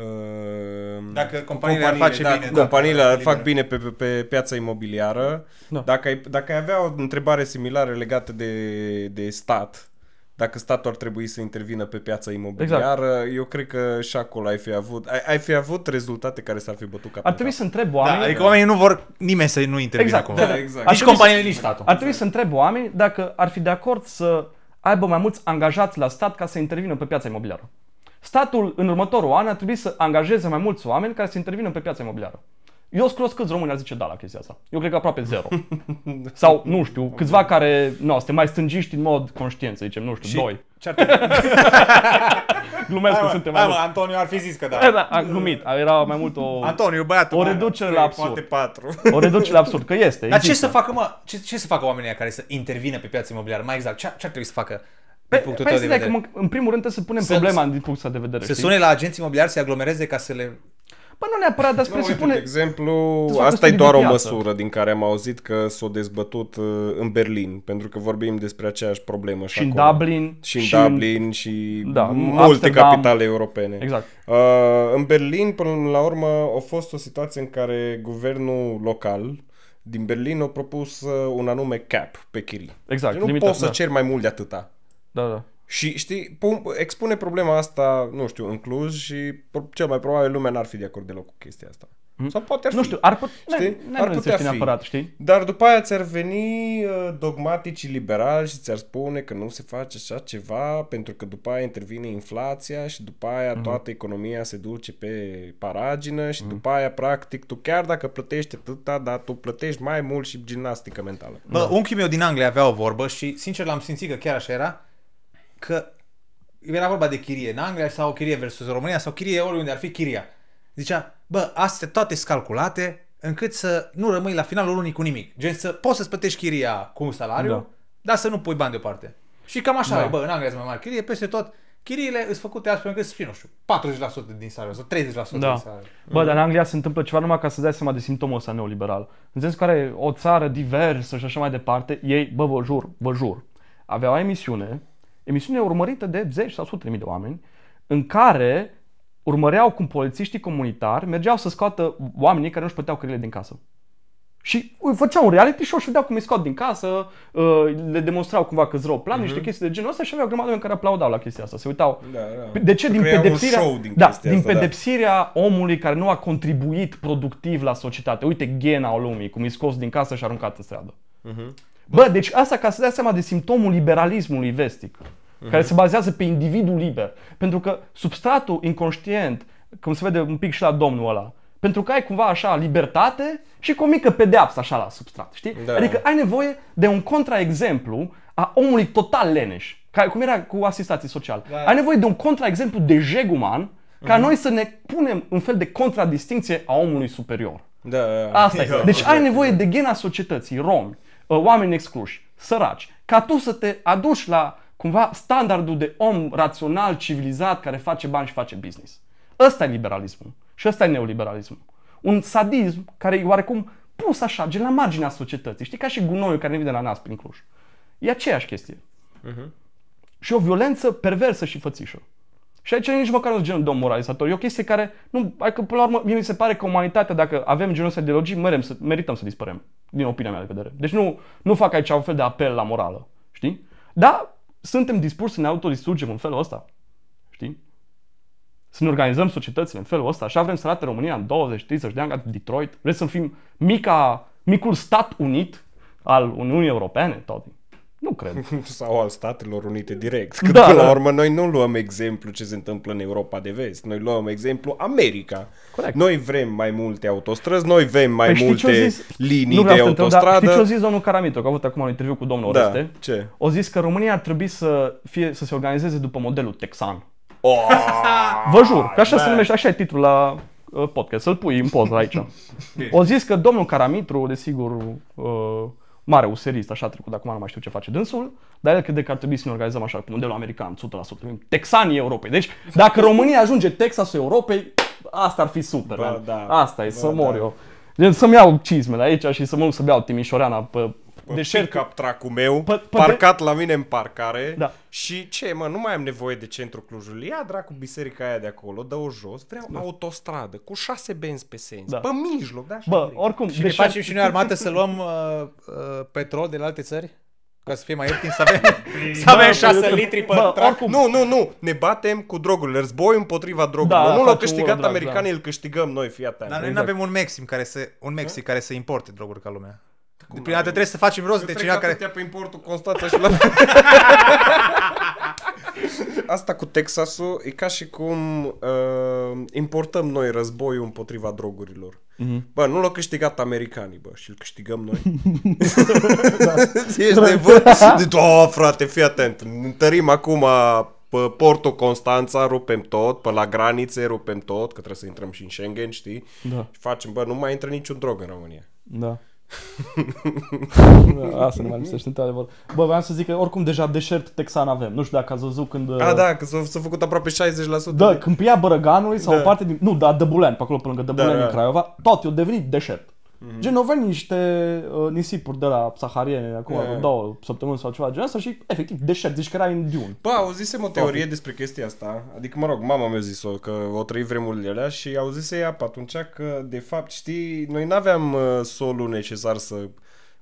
Ehm, dacă companiile, companiile ar face da, bine, da, companiile da, ar fac bine pe, pe, pe piața imobiliară, da. dacă, ai, dacă ai avea o întrebare similară legată de, de stat, dacă statul ar trebui să intervină pe piața imobiliară, exact. eu cred că și acolo ai fi avut, ai, ai fi avut rezultate care s-ar fi bătut capul. Ar trebui cap. să întreb oameni. Da, adică oamenii nu vor nimeni să nu intervină exact, acolo. Da, da, exact. exact. Nici companiile, nici statul. Ar trebui exact. să întreb oameni dacă ar fi de acord să aibă mai mulți angajați la stat ca să intervină pe piața imobiliară. Statul în următorul an ar trebui să angajeze mai mulți oameni care să intervină pe piața imobiliară. Eu scros câți români ar zice da la chestia asta. Eu cred că aproape zero. <laughs> Sau, nu știu, câțiva care, nu, no, mai stângiști în mod conștient, să zicem, nu știu, și doi. <laughs> Glumesc că suntem mai Antonio ar fi zis că da. E, da, da, a glumit. Era mai mult o... Antonio, băiatul O reducere la absurd. Poate patru. O reducere la absurd, că este. Dar există. ce să facă, mă? Ce, ce să facă oamenii care să intervină pe piața imobiliară? Mai exact, ce, ce ar trebui să facă? Pe, punctul tău de vedere. Că, în primul rând trebuie să punem să, problema din punctul de vedere. Să știi? sune la agenții imobiliari să aglomereze ca să le Păi nu neapărat, dar spre spune... De exemplu, asta e doar o măsură din care am auzit că s-a dezbătut uh, în Berlin, pentru că vorbim despre aceeași problemă și, și în Dublin. Și în Dublin și da, multe Amsterdam. capitale europene. Exact. Uh, în Berlin, până la urmă, a fost o situație în care guvernul local din Berlin a propus uh, un anume cap pe chirii. Exact. Deci nu poți să da. ceri mai mult de atâta. Da, da. Și știi, expune problema asta, nu știu, în Cluj și cel mai probabil lumea n-ar fi de acord deloc cu chestia asta. Hmm? Sau poate ar fi. Nu știu, ar, put, știi? ar putea fi. Neapărat, știi? Dar după aia ți-ar veni uh, dogmatici liberali și ți-ar spune că nu se face așa ceva pentru că după aia intervine inflația și după aia hmm. toată economia se duce pe paragină și hmm. după aia practic tu chiar dacă plătești atâta, dar tu plătești mai mult și gimnastică mentală. Bă, da. unchiul meu din Anglia avea o vorbă și sincer l-am simțit că chiar așa era că era vorba de chirie în Anglia sau chirie versus România sau chirie oriunde ar fi chiria. Zicea, bă, astea toate sunt calculate încât să nu rămâi la finalul lunii cu nimic. Gen să poți să-ți plătești chiria cu un salariu, da. dar să nu pui bani deoparte. Și cam așa, da. bă, în Anglia sunt mai mare chirie, peste tot chiriile sunt făcute astfel încât să fie, nu știu, 40% din salariu sau 30% da. din salariu. Bă, dar în mm. Anglia se întâmplă ceva numai ca să dai seama de simptomul ăsta neoliberal. În sensul care o țară diversă și așa mai departe, ei, bă, vă jur, vă jur, aveau o emisiune Emisiune urmărită de zeci sau sute de mii de oameni, în care urmăreau cum polițiștii comunitari mergeau să scoată oamenii care nu-și puteau cările din casă. Și făceau un reality show și vedeau cum îi scot din casă, uh, le demonstrau cumva că zău plan, uh-huh. niște mhm. chestii de genul ăsta și aveau grămadă oameni care aplaudau la chestia asta, se uitau. Da, da. da. De ce? Din pedepsirea, din, da, asta, din da. pedepsirea da. omului care nu a contribuit productiv la societate. Uite gena o lumii, cum îi scos din casă și aruncat în stradă. Uh-huh. Bă, deci asta ca să dea seama de simptomul liberalismului vestic, uh-huh. care se bazează pe individul liber. Pentru că substratul inconștient, cum se vede un pic și la domnul ăla, pentru că ai cumva așa libertate și cu o mică pedeapsă așa la substrat, știi? Da. Adică ai nevoie de un contraexemplu a omului total leneș, care, cum era cu asistații sociale, Da. Ai nevoie de un contraexemplu de jeguman ca uh-huh. noi să ne punem un fel de contradistinție a omului superior. Da, da, da. Asta e. Da, deci da. ai nevoie de gena societății, romi, Ă, oameni excluși, săraci, ca tu să te aduci la cumva standardul de om rațional, civilizat, care face bani și face business. Ăsta e liberalismul și ăsta e neoliberalismul. Un sadism care e oarecum pus așa, gen la marginea societății. Știi, ca și gunoiul care ne vine la nas prin Cluj. E aceeași chestie. Uh-huh. Și o violență perversă și fățișă. Și aici nici măcar nu gen domn moralizator. E o chestie care, nu, adică până la urmă, mie mi se pare că umanitatea, dacă avem genul ăsta de ideologii, merem să, merităm să dispărem, din opinia mea de vedere. Deci nu, nu fac aici un fel de apel la morală, știi? Dar suntem dispuși să ne autodistrugem în felul ăsta, știi? Să ne organizăm societățile în felul ăsta, așa vrem să arate România în 20-30 de ani ca Detroit, vrem să fim mica, micul stat unit al Uniunii Europene, tot. Nu cred. <laughs> Sau al Statelor Unite direct. Că da, până la da. urmă noi nu luăm exemplu ce se întâmplă în Europa de vest. Noi luăm exemplu America. Corect. Noi vrem mai multe autostrăzi, noi vrem mai păi multe linii nu de autostradă. dar știi ce a zis domnul Caramito, că a avut acum un interviu cu domnul da, Oreste? ce? O zis că România ar trebui să, fie, să se organizeze după modelul texan. Oh, <laughs> Vă jur, că așa man. se numește, așa e titlul la uh, podcast, să-l pui în poză aici. o <laughs> zis că domnul Caramitru, desigur, uh, mare userist, așa trecut, acum nu mai știu ce face dânsul, dar el crede că ar trebui să ne organizăm așa, pe modelul american, 100%, texanii Europei. Deci, dacă România ajunge Texasul Europei, asta ar fi super. Bă, da. Asta e, bă, să mor da. eu. Gen, să-mi iau cizmele aici și să mă duc să beau Timișoreana pe pe deșert. Deci pick-up track-ul meu, pe, pe parcat de... la mine în parcare da. și ce, mă, nu mai am nevoie de centru Clujului. Ia dracu biserica aia de acolo, dă-o jos, vreau da. autostradă cu șase benzi pe sens, da. pe mijloc, da? Bă, oricum. Și deșert... Deci- facem și noi armată să luăm uh, uh, petrol de la alte țări? Ca să fie mai ieftin să avem, <laughs> să avem 6 da, litri pe bă, trac. Oricum. Nu, nu, nu. Ne batem cu drogurile. Război împotriva drogurilor. Da, nu l-au câștigat drag, americanii, da. îl câștigăm noi, fii atent. Dar noi exact. nu avem un Mexic care să, un Mexic care să importe droguri ca lumea. Cum Prima dată trebuie să facem rost de cineva care... pe importul Constanța și la... <laughs> Asta cu Texasul e ca și cum uh, importăm noi războiul împotriva drogurilor. Mm-hmm. Bă, nu l-au câștigat americanii, bă, și îl câștigăm noi. <laughs> da. <laughs> Ești de bă? oh, frate, fii atent. Întărim acum pe Porto Constanța, rupem tot, pe la granițe rupem tot, că trebuie să intrăm și în Schengen, știi? Da. Și facem, bă, nu mai intră niciun drog în România. Da. <laughs> Asta nu mai lipsește, într-adevăr. Bă, vreau să zic că oricum deja deșert texan avem. Nu știu dacă ați văzut când... A, da, uh, că s-a, s-a făcut aproape 60%. Da, câmpia Bărăganului sau da. o parte din... Nu, da, Dăbulean, pe acolo, pe lângă Dăbulean da, da, din Craiova, tot, eu devenit deșert. Mm-hmm. Gen, au venit niște uh, nisipuri de la sahariene, acum yeah. două săptămâni sau ceva genul ăsta și efectiv deșert, zici că era în diun. Bă, auzisem o teorie Topic. despre chestia asta, adică mă rog, mama mi-a zis-o că o trăi vremurile alea și auzise ea pe atunci că de fapt, știi, noi n-aveam uh, solul necesar să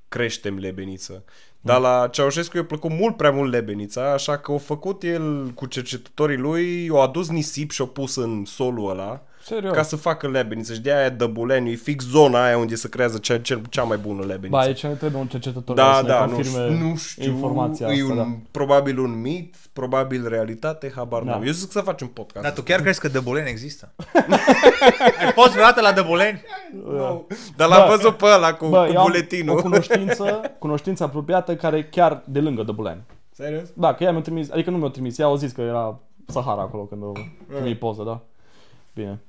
creștem lebeniță. Mm. Dar la Ceaușescu i-a plăcut mult prea mult lebenița, așa că o făcut el cu cercetătorii lui, o adus nisip și o pus în solul ăla Serios. ca să facă lebeniță și de aia dăbuleniu e fix zona aia unde se creează cea, cea, mai bună lebeniță. Ba, e ne trebuie un cercetător da, să da, ne confirme nu, nu știu, informația e asta. Un, da. Probabil un mit, probabil realitate, habar da. nu. Eu zic să facem podcast. Dar tu chiar crezi că dăbuleni există? <laughs> Ai fost vreodată la dăbuleni? Da. Dar l-am da. văzut pe ăla cu, Bă, cu buletinul. o cunoștință, cunoștință apropiată care chiar de lângă dăbuleni. Serios? Da, că ea mi-a trimis, adică nu mi-a trimis, ea a zis că era Sahara acolo când o primi poză, da? Bine.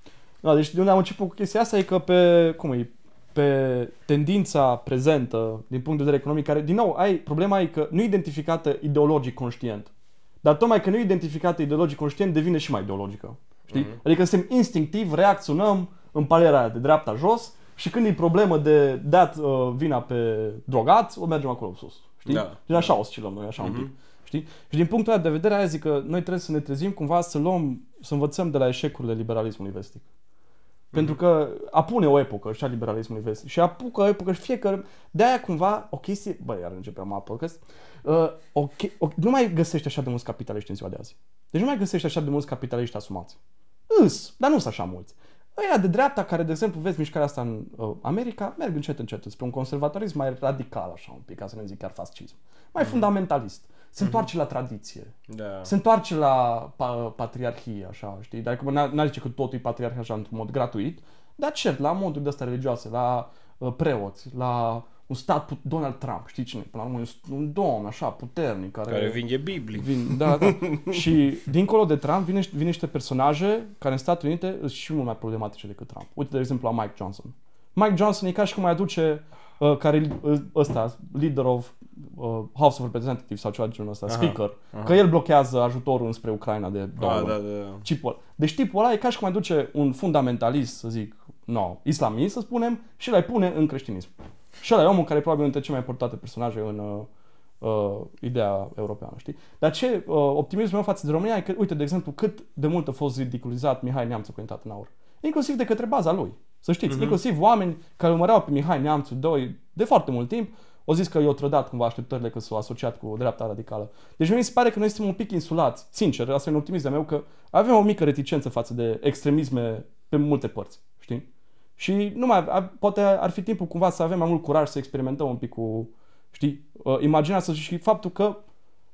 Da, deci de unde am început cu chestia asta e că pe, cum e, pe tendința prezentă din punct de vedere economic, care, din nou, ai, problema e că nu identificată ideologic conștient. Dar tocmai că nu identificată ideologic conștient devine și mai ideologică. Știi? Mm-hmm. Adică suntem instinctiv, reacționăm în palerea de dreapta jos și când e problemă de dat uh, vina pe drogat, o mergem acolo sus. Știi? Da. Deci așa oscilăm noi, așa mm-hmm. un pic. Mhm. Știi? Și din punctul ăla de vedere, aia zic că noi trebuie să ne trezim cumva să luăm, să învățăm de la eșecurile liberalismului vestic. Pentru că apune o epocă și a liberalismului vest și apucă o epocă și fiecare... De-aia cumva o chestie... Băi, iar începeam am podcast. Uh, okay, okay, nu mai găsești așa de mulți capitaliști în ziua de azi. Deci nu mai găsești așa de mulți capitaliști asumați. Îs, dar nu sunt așa mulți. Ăia de dreapta care, de exemplu, vezi mișcarea asta în uh, America, merg încet, încet spre un conservatorism mai radical, așa un pic, ca să nu zic chiar fascism. Mai mm. fundamentalist. Uh, se mhm. întoarce mm-hmm. la tradiție. Da. Se întoarce la pa- patriarhie, așa, știi? Dar acum n-ar zice că totul e patriarhie așa într-un mod gratuit, dar cert, la modul de asta religioase, la uh, preoți, la un stat, put- Donald Trump, știi cine? Până la urmă, un domn așa, puternic, care... Care vinde Biblie. Vin, da, da. <laughs> și dincolo de Trump vine, vin niște personaje care în Statele Unite sunt și mult mai problematice decât Trump. Uite, de exemplu, la Mike Johnson. Mike Johnson e ca și cum mai aduce uh, care uh, ăsta, leader of uh, House of Representatives sau ceva de genul ăsta, aha, speaker, aha. că el blochează ajutorul înspre Ucraina de două ah, da, da, da. Chipul. Deci tipul ăla e ca și cum mai duce un fundamentalist, să zic, no, islamist, să spunem, și l-ai pune în creștinism. Și ăla e omul care e probabil dintre cele mai portate personaje în uh, uh, ideea europeană, știi? Dar ce uh, optimismul meu față de România e că, uite, de exemplu, cât de mult a fost ridiculizat Mihai Neamță cu intrat în aur. Inclusiv de către baza lui. Să știți, mm-hmm. inclusiv oameni care urmăreau pe Mihai Neamțu 2 de foarte mult timp, o zis că eu trădat cumva așteptările că s-au asociat cu dreapta radicală. Deci mi se pare că noi suntem un pic insulați, sincer, asta e un optimism meu, că avem o mică reticență față de extremisme pe multe părți, știi? Și nu mai, poate ar fi timpul cumva să avem mai mult curaj să experimentăm un pic cu, știi, uh, imaginea să și faptul că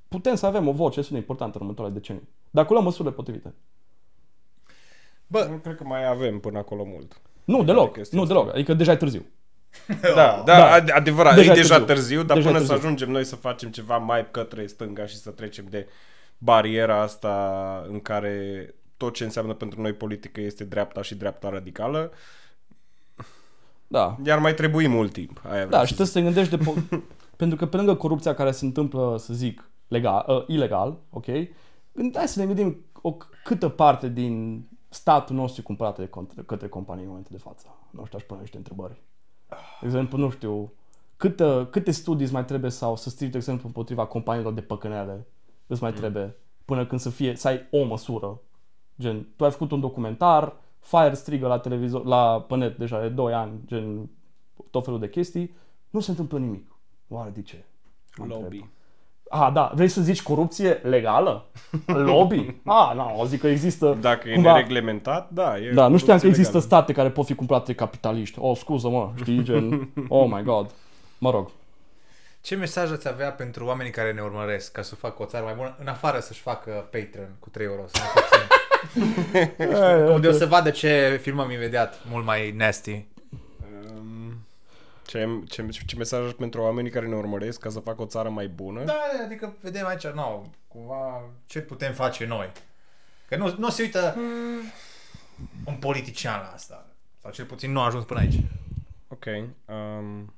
putem să avem o voce, este importantă în următoarele decenii. Dacă luăm măsurile potrivite. Bă, nu cred că mai avem până acolo mult. Nu, deloc. De nu, deloc. Adică deja e târziu. <laughs> Da, da, da, adevărat, deja e deja târziu, târziu dar deja până târziu. să ajungem noi să facem ceva mai către stânga și să trecem de bariera asta în care tot ce înseamnă pentru noi politică este dreapta și dreapta radicală, da. iar mai trebuie mult timp. Aia da, și trebuie să te gândești de... Po- <laughs> pentru că pe lângă corupția care se întâmplă, să zic, legal, uh, ilegal, ok, hai să ne gândim o câtă parte din statul nostru e cumpărat de către, companii în momentul de față? Nu știu, aș pune niște întrebări. De exemplu, nu știu, câte, câte studii mai trebuie sau să strigi, de exemplu, împotriva companiilor de păcănele îți mai mm. trebuie până când să, fie, să ai o măsură. Gen, tu ai făcut un documentar, Fire strigă la televizor, la pânet deja de 2 ani, gen tot felul de chestii, nu se întâmplă nimic. Oare de ce? Lobby. Întreb. A, ah, da, vrei să zici corupție legală? <laughs> Lobby? Ah, A, nu, o zic că există... Dacă cumva... e da. E da, nu știam că există legală. state care pot fi cumpărate capitaliști. O, oh, scuză, mă, știi, <laughs> gen... Oh my god. Mă rog. Ce mesaj ați avea pentru oamenii care ne urmăresc ca să facă o țară mai bună, în afară să-și facă Patreon cu 3 euro? Să Cum <laughs> o să vadă ce filmăm imediat, mult mai nasty. Ce, ce, ce mesaj pentru oamenii care ne urmăresc ca să facă o țară mai bună? Da, da, adică vedem aici, nu, cumva, ce putem face noi. Că nu, nu se uită mm. un politician la asta. Sau cel puțin nu a ajuns până aici. Ok. Um,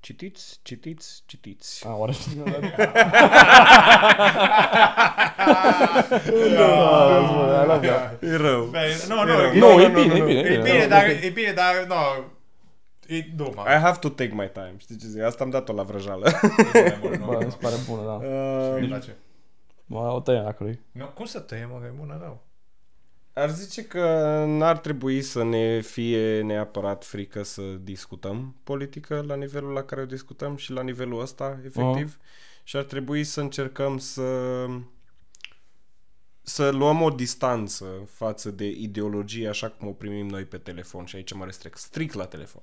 citiți, citiți, citiți. A, oare E rău. Nu, nu, e bine, e bine. E bine, dar, e bine, dar, nu, e, I have to take my time, știi ce zic? Asta am dat-o la vrăjală. Bă, mi pare bună, da. Uh, place. mă, o tăiem acolo. No, cum să tăiem, mă, e bună, rău. Ar zice că n-ar trebui să ne fie neapărat frică să discutăm politică la nivelul la care o discutăm și la nivelul ăsta, efectiv. Uh-huh. Și ar trebui să încercăm să să luăm o distanță față de ideologie așa cum o primim noi pe telefon și aici mă restrec strict la telefon.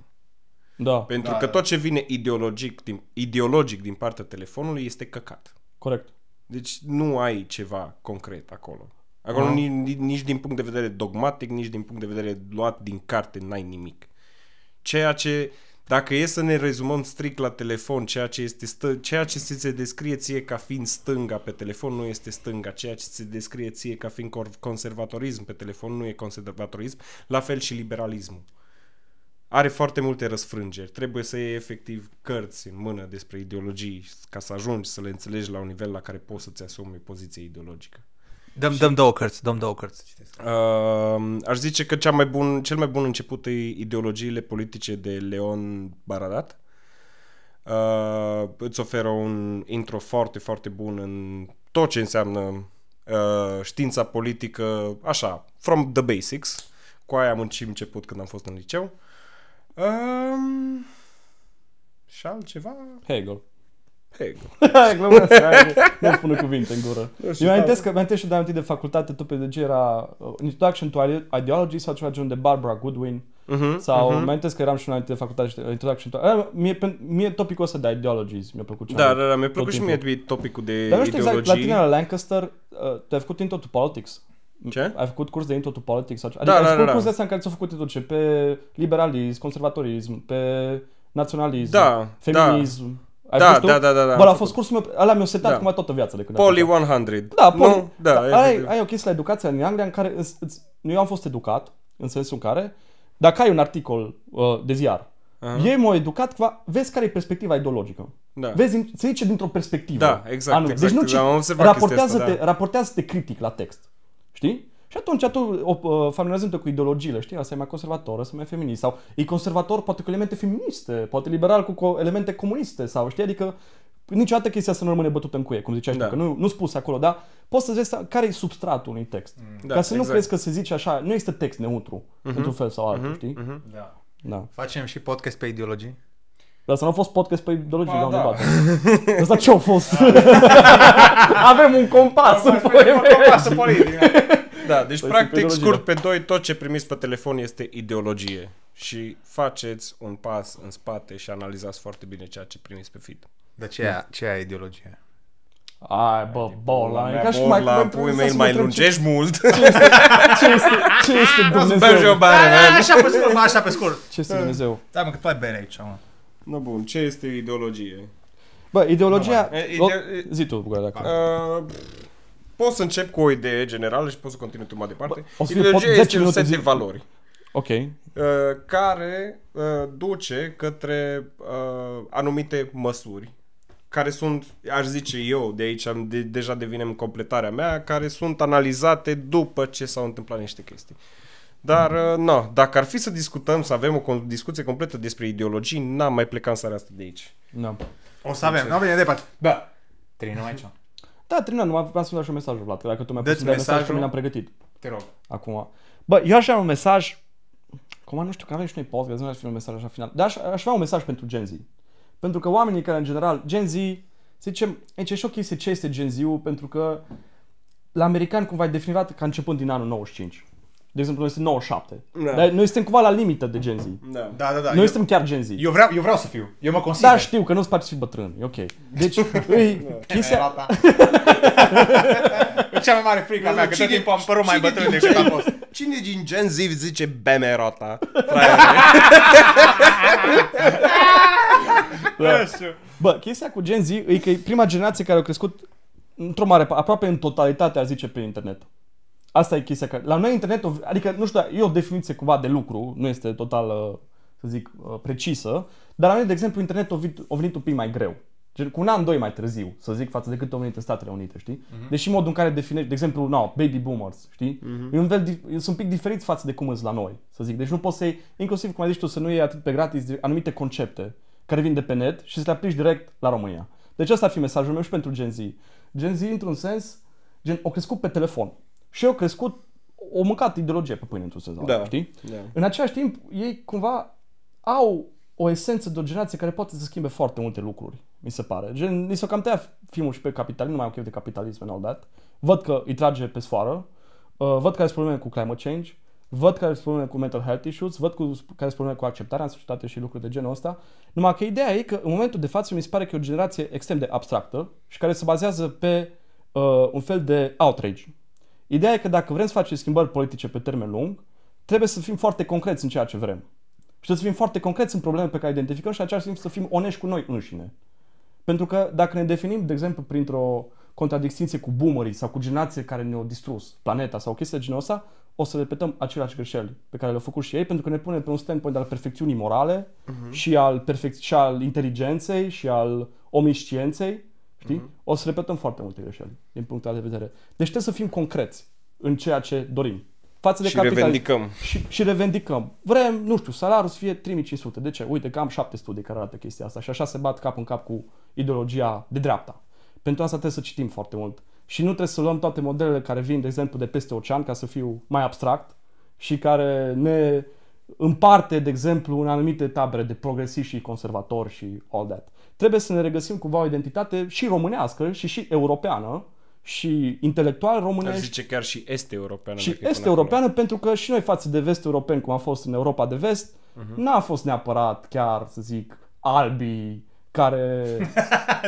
Da. Pentru da, că da. tot ce vine ideologic din, ideologic din partea telefonului este căcat. Corect. Deci nu ai ceva concret acolo. Acolo da. nici, nici din punct de vedere dogmatic, nici din punct de vedere luat din carte, n-ai nimic. Ceea ce, dacă e să ne rezumăm strict la telefon, ceea ce, este stă, ceea ce se, se descrie ție ca fiind stânga pe telefon nu este stânga, ceea ce se descrie ție ca fiind conservatorism pe telefon nu e conservatorism, la fel și liberalismul are foarte multe răsfrângeri. Trebuie să iei efectiv cărți în mână despre ideologii ca să ajungi să le înțelegi la un nivel la care poți să-ți asumi poziție ideologică. Dăm, și... dăm două cărți, dăm două cărți. Uh, aș zice că cea mai bun, cel mai bun început e Ideologiile politice de Leon Baradat. Uh, îți oferă un intro foarte, foarte bun în tot ce înseamnă uh, știința politică, așa, from the basics. Cu aia am început când am fost în liceu. Uh, Um, și altceva... Hegel. Hegel. <laughs> nu pune cuvinte în gură. Eu amintesc că amintesc și de de facultate, tu pe ce era uh, Introduction to Ideology sau ceva genul de Barbara Goodwin. Uh-huh, sau uh-huh. Mhm. mai că eram și înainte de facultate uh, introduction to... Era, uh, mie, mie topicul ăsta de ideologies mi-a plăcut Da, da, da, mi-a plăcut și mie topicul de Dar nu știu exact, ideologie. exact, la tine la Lancaster, uh, te-ai făcut into politics. Ce? Ai făcut curs de Into to Politics? Sau ce? Da, adică da, ai da, făcut da, curs da. de în care ți-au făcut introduce pe liberalism, conservatorism, pe naționalism, da, da. feminism. Da. Ai da, da, da, da, da. Bă, a fost cursul meu, ăla mi-a setat da. cum toată viața de când Poli 100. Da, poli. Nu? Da, da ai, ai o chestie la educația în Anglia în care îți, îți, eu am fost educat, în sensul în care, dacă ai un articol uh, de ziar, uh-huh. ei m-au educat, cumva, vezi care e perspectiva ideologică. Da. Vezi, se zice dintr-o perspectivă. Da, exact. Deci exact deci nu, ci, raportează-te, da. raportează-te critic la text. Știi? Și atunci tu uh, familiarizându-te cu ideologiile, știi, asta e mai conservator, asta e mai feminist sau e conservator poate cu elemente feministe, poate liberal cu elemente comuniste sau știi, adică niciodată chestia să nu rămâne bătută în cuie, cum ziceai da. tu, că nu, nu spus acolo, dar poți să vezi care e substratul unui text. Mm. Da, Ca să exact. nu crezi că se zice așa, nu este text neutru, uh-huh. într-un fel sau altul, uh-huh. știi? Uh-huh. Da. da. Facem și podcast pe ideologii. Dar asta nu a fost podcast pe ideologie, doamne, da. Asta ce a fost? <laughs> Avem un compas în <laughs> Da, deci păi, practic, scurt pe doi, tot ce primiți pe telefon este ideologie. Și faceți un pas în spate și analizați foarte bine ceea ce primiți pe feed. Dar ce, da. ce e ideologie? Ai, bă, bola, e ca și cum ai pui mei, mai lungești mult. Ce este, ce este, ce este Dumnezeu? așa pe scurt. Ce este Dumnezeu? Da, mă, că tu ai bere aici, mă. No bun, ce este ideologie? Bă, ideologia... No, oh, ide... Zi tu, bă, dacă... Uh, poți să încep cu o idee generală și poți să continui tu mai departe. Bă, ideologia este un set zi... de valori. Ok. Uh, care uh, duce către uh, anumite măsuri care sunt, aș zice eu, de aici am de, deja devinem completarea mea, care sunt analizate după ce s-au întâmplat niște chestii. Uh, dar, uh, na, dacă ar fi să discutăm, să avem o discuție completă despre ideologii, n-am mai plecat în seara asta de aici. Nu. O să avem, nu vine departe. Da. Trina mai Da, Trina, nu am să și un mesaj, Vlad, că dacă tu mi-ai pus mesaj, mesajul mi am pregătit. Te rog. Acum. Bă, eu aș avea un mesaj, cum nu știu, că avem și noi podcast, nu aș fi un mesaj așa final, dar aș, aș avea un mesaj pentru Gen Z. Pentru că oamenii care, în general, Gen Z, să zicem, e și ok să ce este Gen Z-ul, pentru că la american cumva e definit ca începând din anul 95. De exemplu, noi suntem 97. Da. Dar noi suntem cumva la limită de Gen Z. Da, da, da. da. Noi eu, suntem chiar Gen Z. Eu vreau, eu vreau să fiu. Eu mă consider. Da, știu că nu-ți place să fii bătrân. E ok. Deci, <laughs> îi... chestia... <laughs> Cea mai mare frică mea, că tot timpul am părut mai bătrân decât am fost. Cine din Gen Z zice beme rota? <laughs> da. Bă, chestia cu Gen Z e că e prima generație care a crescut într-o mare, aproape în totalitate, a zice, pe internet. Asta e chestia care... La noi internetul, adică, nu știu, e o definiție cumva de lucru, nu este total, uh, să zic, uh, precisă, dar la noi, de exemplu, internetul a venit, a venit un pic mai greu. Gen, cu un an, doi mai târziu, să zic, față de cât au venit în Statele Unite, știi? Uh-huh. Deși modul în care definești, de exemplu, no, baby boomers, știi? Uh-huh. E un fel, sunt un pic diferiți față de cum îți la noi, să zic. Deci nu poți să inclusiv, cum ai zis tu, să nu iei atât pe gratis anumite concepte care vin de pe net și să le aplici direct la România. Deci asta ar fi mesajul meu și pentru Gen Z. Gen Z, într-un sens, gen, au crescut pe telefon. Și eu crescut, o mâncat ideologie pe pâine într-un sezon, da. știi? Da. În același timp, ei cumva au o esență de o generație care poate să schimbe foarte multe lucruri, mi se pare. Gen, ni s-o cam tăiat filmul și pe capitalism, nu mai au chef de capitalism and all that. Văd că îi trage pe sfoară, uh, văd că are probleme cu climate change, văd care sunt probleme cu mental health issues, văd că care sunt probleme cu acceptarea în societate și lucruri de genul ăsta. Numai că ideea e că în momentul de față mi se pare că e o generație extrem de abstractă și care se bazează pe uh, un fel de outrage. Ideea e că dacă vrem să facem schimbări politice pe termen lung, trebuie să fim foarte concreți în ceea ce vrem. Și să fim foarte concreți în problemele pe care identificăm și același timp să fim onești cu noi înșine. Pentru că dacă ne definim, de exemplu, printr-o contradicție cu boomerii sau cu generația care ne-au distrus planeta sau chestia genul ăsta, o să repetăm aceleași greșeli pe care le-au făcut și ei, pentru că ne pune pe un standpoint al perfecțiunii morale uh-huh. și, al perfec- și al inteligenței și al omniscienței Știi? Mm-hmm. O să repetăm foarte multe greșeli din punctul de vedere. Deci trebuie să fim concreți în ceea ce dorim. Față de și capitalism. revendicăm. Și, și revendicăm. Vrem, nu știu, salariul să fie 3500. De ce? Uite că am șapte studii care arată chestia asta și așa se bat cap în cap cu ideologia de dreapta. Pentru asta trebuie să citim foarte mult. Și nu trebuie să luăm toate modelele care vin, de exemplu, de peste ocean, ca să fiu mai abstract, și care ne împarte, de exemplu, în anumite tabere de progresiști și conservatori și all that trebuie să ne regăsim cumva o identitate și românească și și europeană și intelectual românesc. Ar zice chiar și este europeană. Și este europeană acolo. pentru că și noi față de vest europeni, cum a fost în Europa de vest, uh-huh. n-a fost neapărat chiar, să zic, albii care <laughs>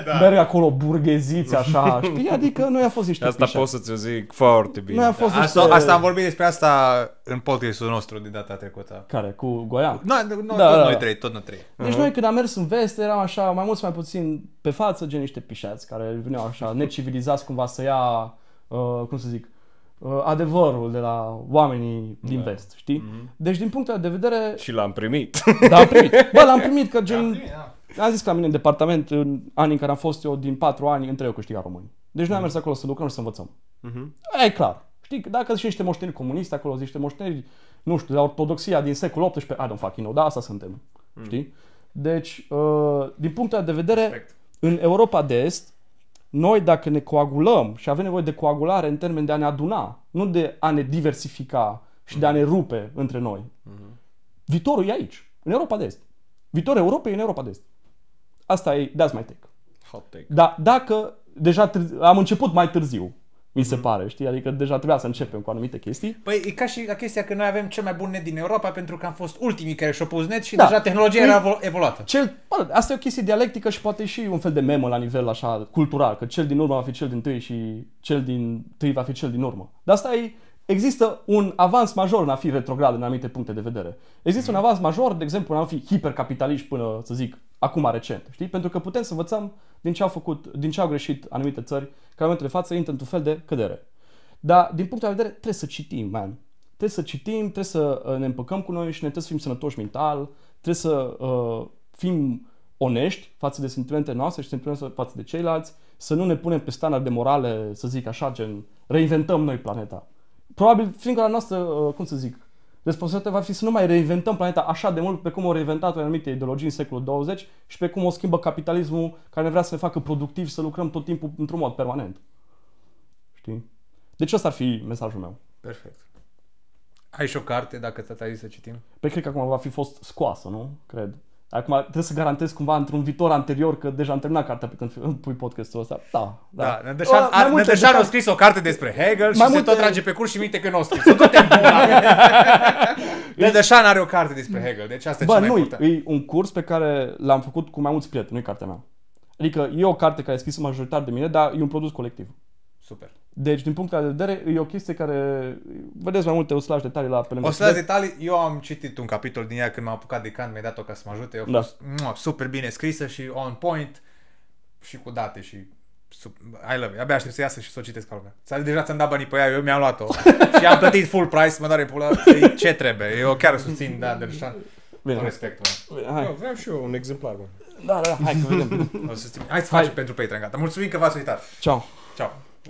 da. merg acolo burgheziți așa, știi? Adică noi a fost niște Asta pișe. pot să-ți zic foarte bine. Noi a fost da. niște... asta, asta am vorbit despre asta în podcastul nostru din data trecută. Care? Cu Goian? No, no, da, tot da. noi trei, tot noi trei. Deci uh-huh. noi când am mers în vest eram așa, mai sau mai puțin pe față, gen niște pișați care veneau așa necivilizați cumva să ia, uh, cum să zic, uh, adevărul de la oamenii din da. vest, știi? Mm-hmm. Deci din punctul de vedere... Și l-am primit. Da, am primit. Bă, l-am primit că da, gen... Primit, da. A zis că la mine în departament, în anii în care am fost eu, din patru ani, între eu câștigat români. Deci noi am mers acolo să lucrăm și să învățăm. Uh-huh. E clar. Știi, dacă zici niște moșteniri comuniste acolo, zici niște moșteniri, nu știu, de ortodoxia din secolul XVIII, I don't fucking know, da, asta suntem. Uh-huh. Știi? Deci, uh, din punctul de vedere, Respect. în Europa de Est, noi dacă ne coagulăm și avem nevoie de coagulare în termen de a ne aduna, nu de a ne diversifica și uh-huh. de a mhm. ne rupe între noi, uh-huh. viitorul e aici, în Europa de Est. Viitorul Europei e în Europa de Est. Asta e, that's my take. Hot take. Da, dacă deja am început mai târziu, mi se mhm. pare, știi? Adică deja trebuia să începem cu anumite chestii. Păi e ca și la chestia că noi avem cel mai bun net din Europa pentru că am fost ultimii care și-au pus net și da. deja tehnologia era păi, evoluată. Cel, bă, asta e o chestie dialectică și poate și un fel de memă la nivel așa cultural, că cel din urmă va fi cel din tâi și cel din tâi va fi cel din urmă. Dar asta e, există un avans major în a fi retrograd în anumite puncte de vedere. Există mm. un avans major, de exemplu, în a fi hipercapitaliști până, să zic, acum recent, știi? Pentru că putem să învățăm din ce au făcut, din ce au greșit anumite țări, care în momentul de față intră într-un fel de cădere. Dar din punctul de vedere trebuie să citim, man. Trebuie să citim, trebuie să uh, ne împăcăm cu noi și ne trebuie să fim sănătoși mental, trebuie să uh, fim onești față de sentimentele noastre și sentimentele față de ceilalți, să nu ne punem pe de morale, să zic așa, gen reinventăm noi planeta. Probabil, fiindcă la noastră, uh, cum să zic, Responsabilitatea va fi să nu mai reinventăm planeta așa de mult pe cum o reinventat o anumite ideologii în secolul 20 și pe cum o schimbă capitalismul care ne vrea să ne facă productivi să lucrăm tot timpul într-un mod permanent. Știi? Deci ăsta ar fi mesajul meu. Perfect. Ai și o carte, dacă te ai să citim? Pe păi cred că acum va fi fost scoasă, nu? Cred. Acum trebuie să garantez cumva într-un viitor anterior că deja am terminat cartea pe când pui podcastul ăsta. Da, da. da Nădeșan, o, multe, a scris o carte despre Hegel și mai se multe... tot trage pe curs și minte că nu o scris. Tot Nădeșan are o carte despre Hegel, deci asta Bă, e cea mai nu, e un curs pe care l-am făcut cu mai mulți prieteni, nu e cartea mea. Adică e o carte care e scrisă majoritar de mine, dar e un produs colectiv. Super. Deci, din punctul de vedere, e o chestie care... Vedeți mai multe o să detalii la pe lângă. O slash detalii, eu am citit un capitol din ea când m-am apucat de can, mi-a dat-o ca să mă ajute. Eu da. fost mm, super bine scrisă și on point și cu date și I love it. Abia aștept să iasă și să o citesc ca S-a, Deja ți-am dat banii pe ea, eu mi-am luat-o. <laughs> și am plătit full price, mă doare pula. ce trebuie? Eu chiar susțin, da, de Bine. respect, Hai. Eu vreau și eu un exemplar, Da, da, da, hai că vedem. Hai să facem pentru Patreon, gata. Mulțumim că v-ați uitat. Ciao. Ciao.